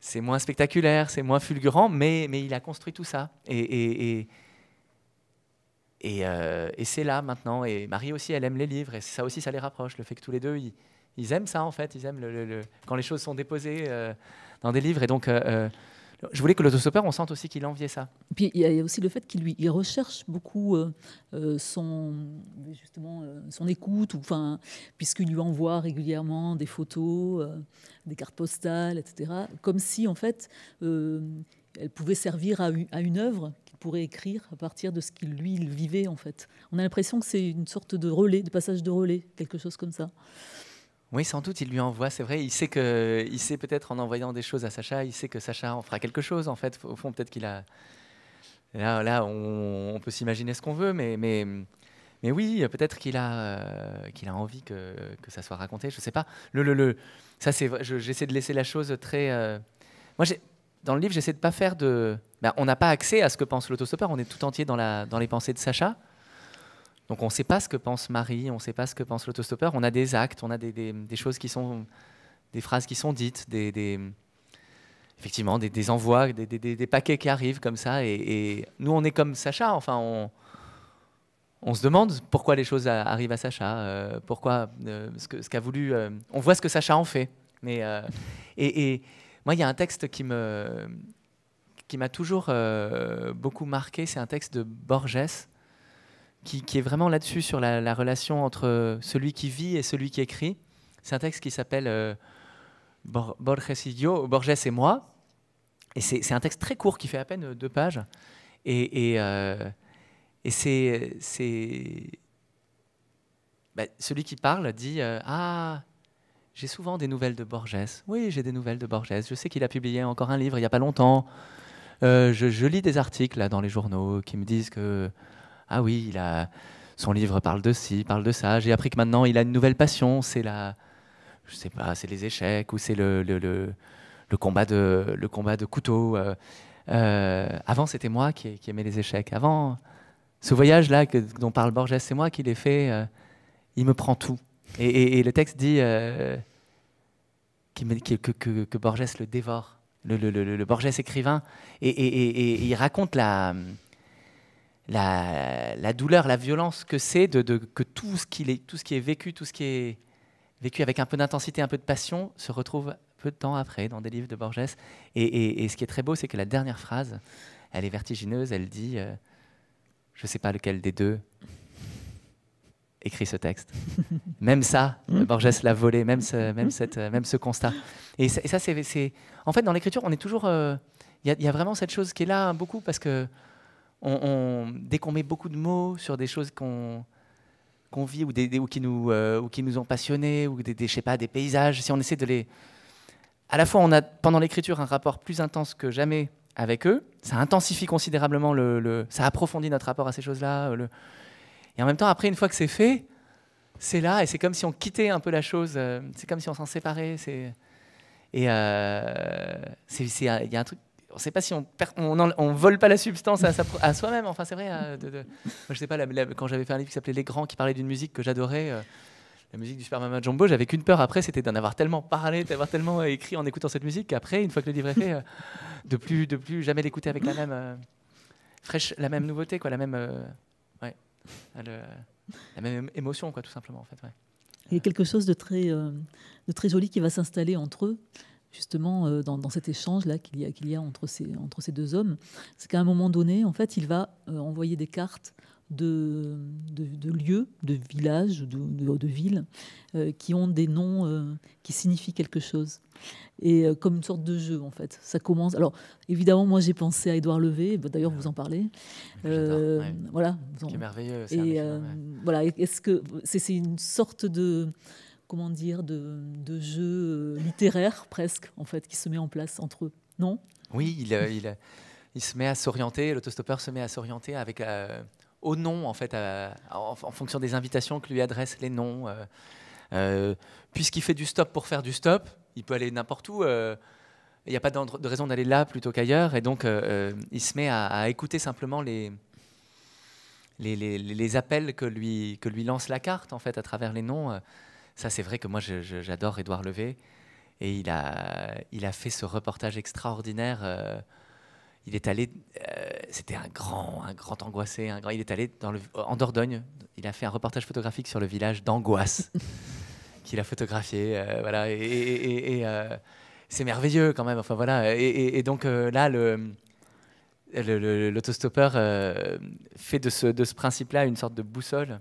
c'est moins spectaculaire, c'est moins fulgurant, mais, mais il a construit tout ça. et, euh, et, c'est là maintenant. Et Marie aussi, elle aime les livres. Et ça aussi, ça les rapproche. Le fait que tous les deux, ils, aiment ça en fait. Ils aiment le, quand les choses sont déposées euh, dans des livres. Et donc, euh, je voulais que l'autostoppeur, on sente aussi qu'il enviait ça. Puis il y a aussi le fait qu'il recherche beaucoup son justement son écoute, puisqu'il lui envoie régulièrement des photos, des cartes postales, etc. Comme si en fait elle pouvait servir à, à une œuvre pourrait écrire à partir de ce qu'il lui vivait en fait. On a l'impression que c'est une sorte de relais, de passage de relais, quelque chose comme ça. Oui, sans doute, il lui envoie, c'est vrai, il sait que, il sait peut-être en envoyant des choses à Sacha, il sait que Sacha en fera quelque chose, en fait. Au fond, peut-être qu'il a... Là, là on, peut s'imaginer ce qu'on veut, mais, mais, mais oui, peut-être qu'il a, euh, qu'il a envie que, que, ça soit raconté, je ne sais pas. Le, le, le ça, c'est, j'essaie de laisser la chose très... Euh, moi, dans le livre, j'essaie de ne pas faire de... Bah, on n'a pas accès à ce que pense l'autostoppeur. On est tout entier dans, les pensées de Sacha. Donc on ne sait pas ce que pense Marie, on ne sait pas ce que pense l'autostoppeur. On a des actes, on a des, choses qui sont, des phrases qui sont dites, des, effectivement des, envois, des, paquets qui arrivent comme ça. Et, nous, on est comme Sacha. Enfin, on, se demande pourquoi les choses arrivent à Sacha, euh, pourquoi euh, ce qu'a voulu. Euh, on voit ce que Sacha en fait. Mais et, et, moi, il y a un texte qui me qui m'a toujours euh, beaucoup marqué, c'est un texte de Borges, qui, est vraiment là-dessus, sur la, relation entre celui qui vit et celui qui écrit. C'est un texte qui s'appelle euh, Borges, et moi. Et c'est un texte très court qui fait à peine deux pages. Et, euh, c'est. Bah, celui qui parle dit Ah, j'ai souvent des nouvelles de Borges. Oui, j'ai des nouvelles de Borges. Je sais qu'il a publié encore un livre il n'y a pas longtemps. Euh, je, lis des articles dans les journaux qui me disent que, ah oui, il a, son livre parle de ci, parle de ça. J'ai appris que maintenant, il a une nouvelle passion, c'est la... Je sais pas, c'est les échecs ou c'est le, le, le, combat de, le combat de couteau. Euh, euh, avant, c'était moi qui, aimais les échecs. Avant, ce voyage-là dont parle Borges, c'est moi qui l'ai fait. il me prend tout. Et, le texte dit que, que, Borges le dévore le, le, Borges écrivain, et, il raconte la, douleur, la violence que c'est de, que tout ce, qui est, tout ce qui est vécu, tout ce qui est vécu avec un peu d'intensité, un peu de passion, se retrouve peu de temps après dans des livres de Borges. Et, ce qui est très beau, c'est que la dernière phrase, elle est vertigineuse, elle dit, euh, je ne sais pas lequel des deux, écrit ce texte. même ça, hmm. Borges l'a volé, même ce, même, hmm. cette, même ce constat. Et, ça, c'est. En fait, dans l'écriture, on est toujours. Il euh, y, a vraiment cette chose qui est là hein, beaucoup parce que on, dès qu'on met beaucoup de mots sur des choses qu'on qu'on vit ou, des, ou, qui nous, euh, ou qui nous ont passionnés, ou des, je sais pas, des paysages, si on essaie de les. À la fois, on a pendant l'écriture un rapport plus intense que jamais avec eux. Ça intensifie considérablement le, le, ça approfondit notre rapport à ces choses-là. Euh, le, et en même temps, après, une fois que c'est fait, c'est là, et c'est comme si on quittait un peu la chose, euh, c'est comme si on s'en séparait. C'est... Et euh, il y a un truc, on ne sait pas si on on, on, vole pas la substance à, à soi-même. Enfin, c'est vrai. Euh, de, je sais pas. quand j'avais fait un livre qui s'appelait Les Grands, qui parlait d'une musique que j'adorais. la musique du Super Jumbo, j'avais qu'une peur après, c'était d'en avoir tellement parlé, d'avoir tellement écrit en écoutant cette musique qu'après, une fois que le livre est fait, de plus, de plus jamais l'écouter avec la même fraîche, la même nouveauté, quoi, la même. Ouais la même émotion, quoi, tout simplement. En fait, Il y a quelque chose de très, euh, de très joli qui va s'installer entre eux justement euh, dans, cet échange là qu'il y a qu'il y a entre ces entre ces deux hommes, c'est qu'à un moment donné, en fait, il va euh, envoyer des cartes de, de, lieux, de villages, de, de, villes, euh, qui ont des noms qui signifient quelque chose. Et comme une sorte de jeu, en fait. Ça commence. Alors, évidemment, moi, j'ai pensé à Édouard Levé, bah, d'ailleurs, vous en parlez. Voilà. merveilleux. et, voilà, est-ce que c'est une sorte de comment dire, de, jeu euh, littéraire presque, en fait, qui se met en place entre eux, non Oui, il, euh, euh, il, se met à s'orienter, l'autostoppeur se met à s'orienter avec, au nom, en fait, en, fonction des invitations que lui adressent les noms. Puisqu'il fait du stop pour faire du stop, il peut aller n'importe où. il n'y a pas de raison d'aller là plutôt qu'ailleurs. Et donc, il se met à, écouter simplement les, les, appels que lui, que lui lance la carte, en fait, à travers les noms. Ça, c'est vrai que moi, j'adore Édouard Levé. Et il a, il a fait ce reportage extraordinaire. Euh, il est allé, euh, c'était un grand, un grand angoissé. Un grand, il est allé dans le, en Dordogne. Il a fait un reportage photographique sur le village d'Angoisse, qu'il a photographié. Euh, voilà, et, c'est merveilleux quand même. Enfin voilà. Et, donc là, le, l'autostoppeur fait de ce, de ce principe-là une sorte de boussole.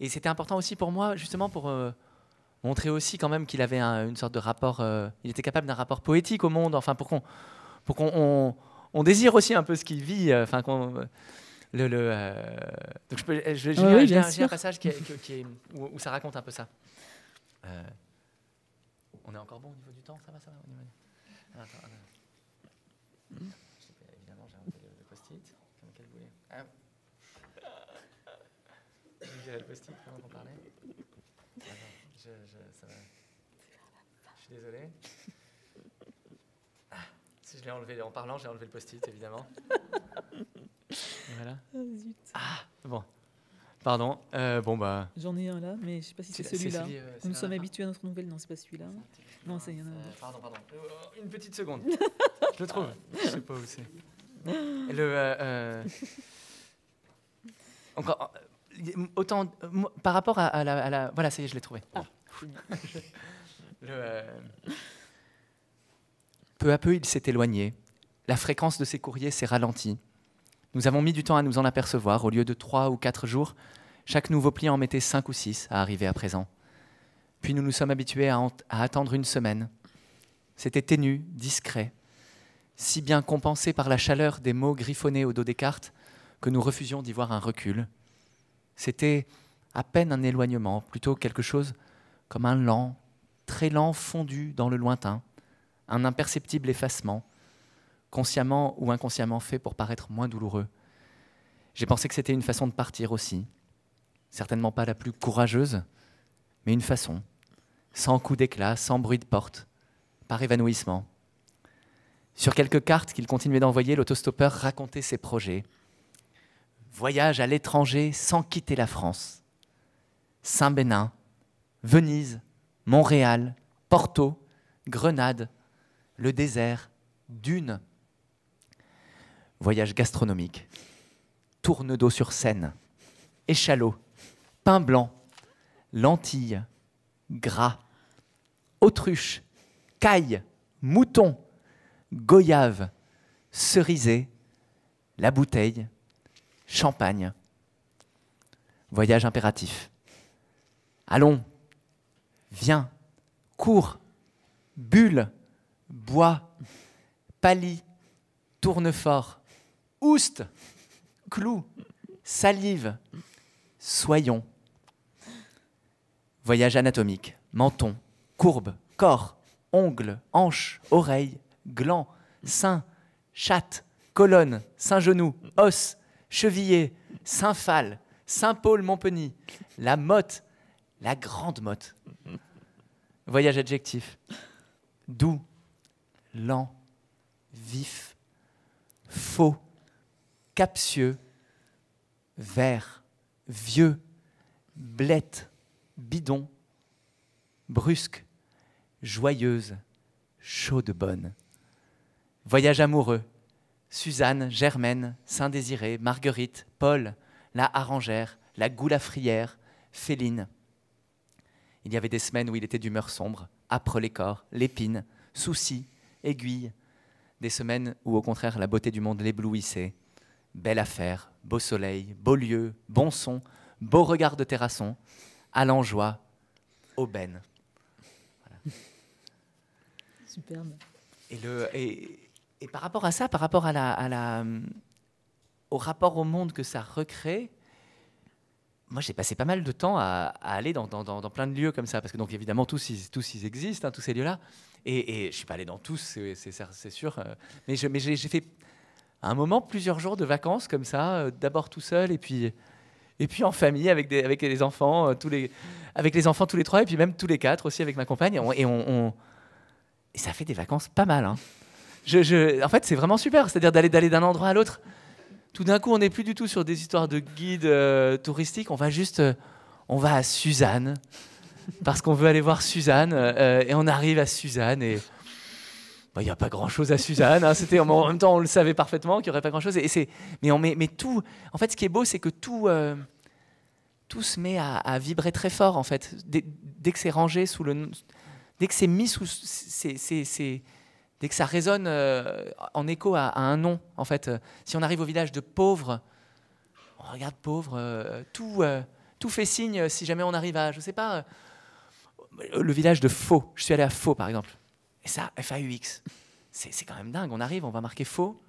Et c'était important aussi pour moi, justement, pour, montrer aussi quand même qu'il avait une sorte de rapport, euh, il était capable d'un rapport poétique au monde, enfin pour qu'on pour qu'on on, désire aussi un peu ce qu'il vit, euh, enfin euh, le, le euh, donc je peux j'ai je, ah oui, un passage qui, qui, qui est, où, ça raconte un peu ça. on est encore bon au niveau du temps, ça va, ça va. Évidemment, j'ai inventé le, post-it, comme qu'elle voulait. Ah. le post-it, on parlait je, suis désolé. Ah, si je l'ai enlevé en parlant, j'ai enlevé le post-it, évidemment. voilà. Ah, zut. Ah, bon. Pardon. Euh, bon, bah. J'en ai un là, mais je ne sais pas si c'est celui-là. Euh, Nous sommes habitués à notre nouvelle. Non, c'est pas celui-là. Non, c'est. Pardon, pardon. Euh, oh, une petite seconde. je le trouve. Ah. Je ne sais pas où c'est. Le. Encore, autant. Par rapport à, la, Voilà, ça y est, je l'ai trouvé. Ah. Euh, peu à peu, il s'est éloigné. La fréquence de ses courriers s'est ralentie. Nous avons mis du temps à nous en apercevoir. Au lieu de trois ou quatre jours, chaque nouveau pli en mettait cinq ou six à arriver à présent. Puis nous nous sommes habitués à, à attendre une semaine. C'était ténu, discret, si bien compensé par la chaleur des mots griffonnés au dos des cartes que nous refusions d'y voir un recul. C'était à peine un éloignement, plutôt quelque chose comme un lent, très lent fondu dans le lointain, un imperceptible effacement, consciemment ou inconsciemment fait pour paraître moins douloureux. J'ai pensé que c'était une façon de partir aussi, certainement pas la plus courageuse, mais une façon, sans coup d'éclat, sans bruit de porte, par évanouissement. Sur quelques cartes qu'il continuait d'envoyer, l'autostoppeur racontait ses projets. Voyage à l'étranger sans quitter la France. Saint-Bénin, Venise, Montréal, Porto, Grenade, le désert, Dune. Voyage gastronomique, tourne d'eau sur Seine, échalot, pain blanc, lentilles, gras, autruche, caille, mouton, goyave, cerisée, la bouteille, champagne. Voyage impératif. Allons, viens, cours, bulle, bois, pâlis, tournefort, ouste, clou, salive, soyons. Voyage anatomique, menton, courbe, corps, ongle, hanche, oreilles, gland, sein, chatte, colonne, saint-genou, os, chevillé, Saint-Phal, Saint-Paul-Montpeny, la motte, la grande motte, Voyage adjectif. Doux, lent, vif, faux, captieux, vert, vieux, blette, bidon, brusque, joyeuse, chaude bonne. Voyage amoureux. Suzanne, Germaine, Saint-Désiré, Marguerite, Paul, la Harangère, la Goulafrière, Féline. Il y avait des semaines où il était d'humeur sombre, âpre les corps, l'épine, souci, aiguille. Des semaines où, au contraire, la beauté du monde l'éblouissait. Belle affaire, beau soleil, beau lieu, bon son, beau regard de terrasson, allant joie, aubaine. Superbe. Et, par rapport à ça, par rapport à la, au rapport au monde que ça recrée, moi, j'ai passé pas mal de temps à, aller dans, plein de lieux comme ça, parce que donc évidemment tous ils, tous ils existent, hein, tous ces lieux-là. Et, je ne suis pas allé dans tous, c'est sûr. Euh, mais j'ai fait à un moment plusieurs jours de vacances comme ça, euh, d'abord tout seul et puis et puis en famille avec des, avec les enfants, euh, tous les avec les enfants tous les trois et puis même tous les quatre aussi avec ma compagne. Et on, ça fait des vacances pas mal. Hein. Je, en fait, c'est vraiment super, c'est-à-dire d'aller d'un endroit à l'autre tout d'un coup, on n'est plus du tout sur des histoires de guides euh, touristiques. On va juste, euh, on va à Suzanne parce qu'on veut aller voir Suzanne euh, et on arrive à Suzanne et il bah, n'y a pas grand chose à Suzanne. Hein. C'était en même temps, on le savait parfaitement qu'il n'y aurait pas grand chose. Et c'est, mais on mais tout. En fait, ce qui est beau, c'est que tout, tout se met à, vibrer très fort en fait. Dès, dès que c'est rangé sous le, dès que c'est mis sous, c'est dès que ça résonne euh, en écho à, un nom, en fait, euh, si on arrive au village de pauvres, on regarde pauvre, euh, tout, tout fait signe si jamais on arrive à, je sais pas, le village de faux. Je suis allé à faux, par exemple. Et ça, F-A-U-X. c'est quand même dingue. On arrive, on va marquer faux.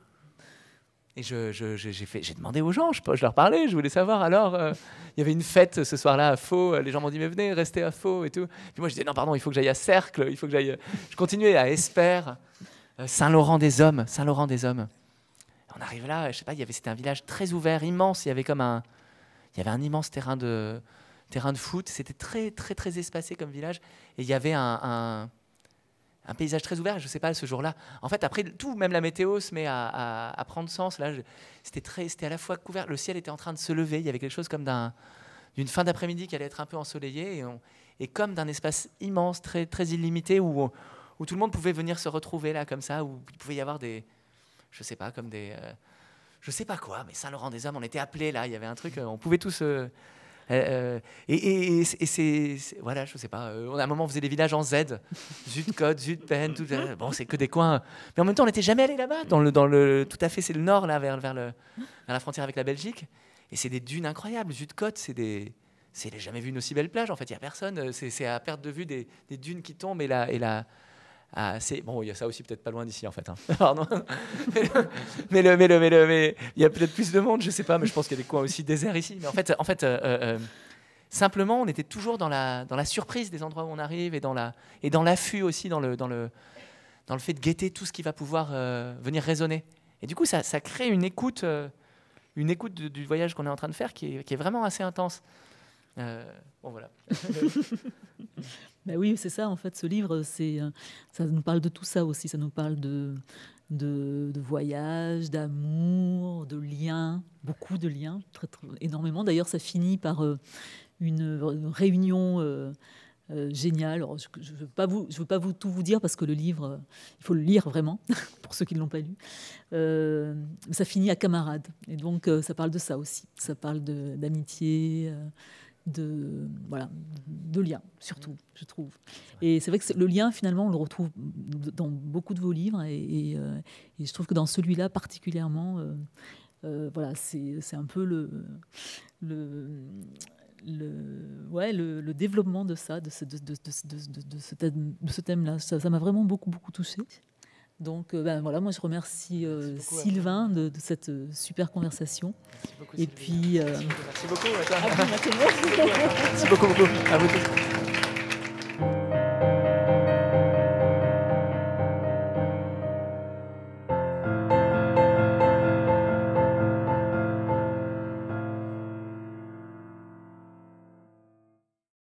Et j'ai je, demandé aux gens, je, leur parlais, je voulais savoir. Alors, euh, il y avait une fête ce soir-là à Faux. Euh, les gens m'ont dit, mais venez, restez à Faux et tout. Puis moi, je disais, non, pardon, il faut que j'aille à Cercle, il faut que j'aille. Euh, je continuais à Espère, Saint-Laurent-des-Hommes, Saint-Laurent-des-Hommes. On arrive là, je sais pas, il y avait, c'était un village très ouvert, immense. Il y avait comme un, il y avait un immense terrain de, terrain de foot. C'était très, très, très espacé comme village. Et il y avait un un paysage très ouvert. Je ne sais pas ce jour-là. En fait, après tout, même la météo se met à, prendre sens. Là, c'était très, c'était à la fois couvert. Le ciel était en train de se lever. Il y avait quelque chose comme d'une fin d'après-midi qui allait être un peu ensoleillée et, comme d'un espace immense, très, très illimité où, où tout le monde pouvait venir se retrouver là comme ça, où il pouvait y avoir des, je ne sais pas, comme des, Je euh, je sais pas quoi, mais Saint-Laurent-des-Hommes, on était appelés là. Il y avait un truc, euh, on pouvait tous euh, eh, euh, et, et, et c'est, voilà, je sais pas. Euh, on à un moment, on faisait des villages en Z, Zut Côte, Zut tout. bon, c'est que des coins. Mais en même temps, on n'était jamais allé là-bas, dans le, dans le, tout à fait, c'est le nord là, vers, vers, le, la frontière avec la Belgique. Et c'est des dunes incroyables. Zut c'est des, c'est jamais vu une aussi belle plage. En fait, il y a personne. Euh, c'est, à perte de vue des, dunes qui tombent et là et la ah, c'est bon, il y a ça aussi peut-être pas loin d'ici en fait. Hein. mais le, mais le, mais le, mais il y a peut-être plus de monde, je sais pas, mais je pense qu'il y a des coins aussi déserts ici. Mais en fait, en fait, euh, euh, euh, simplement, on était toujours dans la dans la surprise des endroits où on arrive et dans la et dans l'affût aussi dans le dans le dans le fait de guetter tout ce qui va pouvoir venir résonner. Et du coup, ça, crée une écoute une écoute du voyage qu'on est en train de faire qui est, qui est vraiment assez intense. bon voilà. Bah oui, c'est ça, en fait, ce livre, euh, ça nous parle de tout ça aussi. Ça nous parle de, de, voyage, d'amour, de liens, beaucoup de liens, énormément. D'ailleurs, ça finit par euh, une, réunion. Euh, géniale. je ne veux, pas vous, veux pas vous tout vous dire parce que le livre, il faut le lire vraiment, pour ceux qui ne l'ont pas lu. ça finit à camarades. Et donc, ça parle de ça aussi. Ça parle d'amitié, de, voilà, de lien, surtout, mm. je trouve. Et c'est vrai que le lien, finalement, on le retrouve dans beaucoup de vos livres. Et, euh, je trouve que dans celui-là, particulièrement, euh, euh, voilà, c'est un peu le. le ouais, le, développement de ça, de ce, de, de, de, ce thème-là. Ça m'a vraiment beaucoup, beaucoup touché donc euh, ben, voilà, moi je remercie euh, Sylvain de, cette euh, super conversation. Merci beaucoup, Et puis. Merci beaucoup. Merci beaucoup. Merci beaucoup. À vous tous.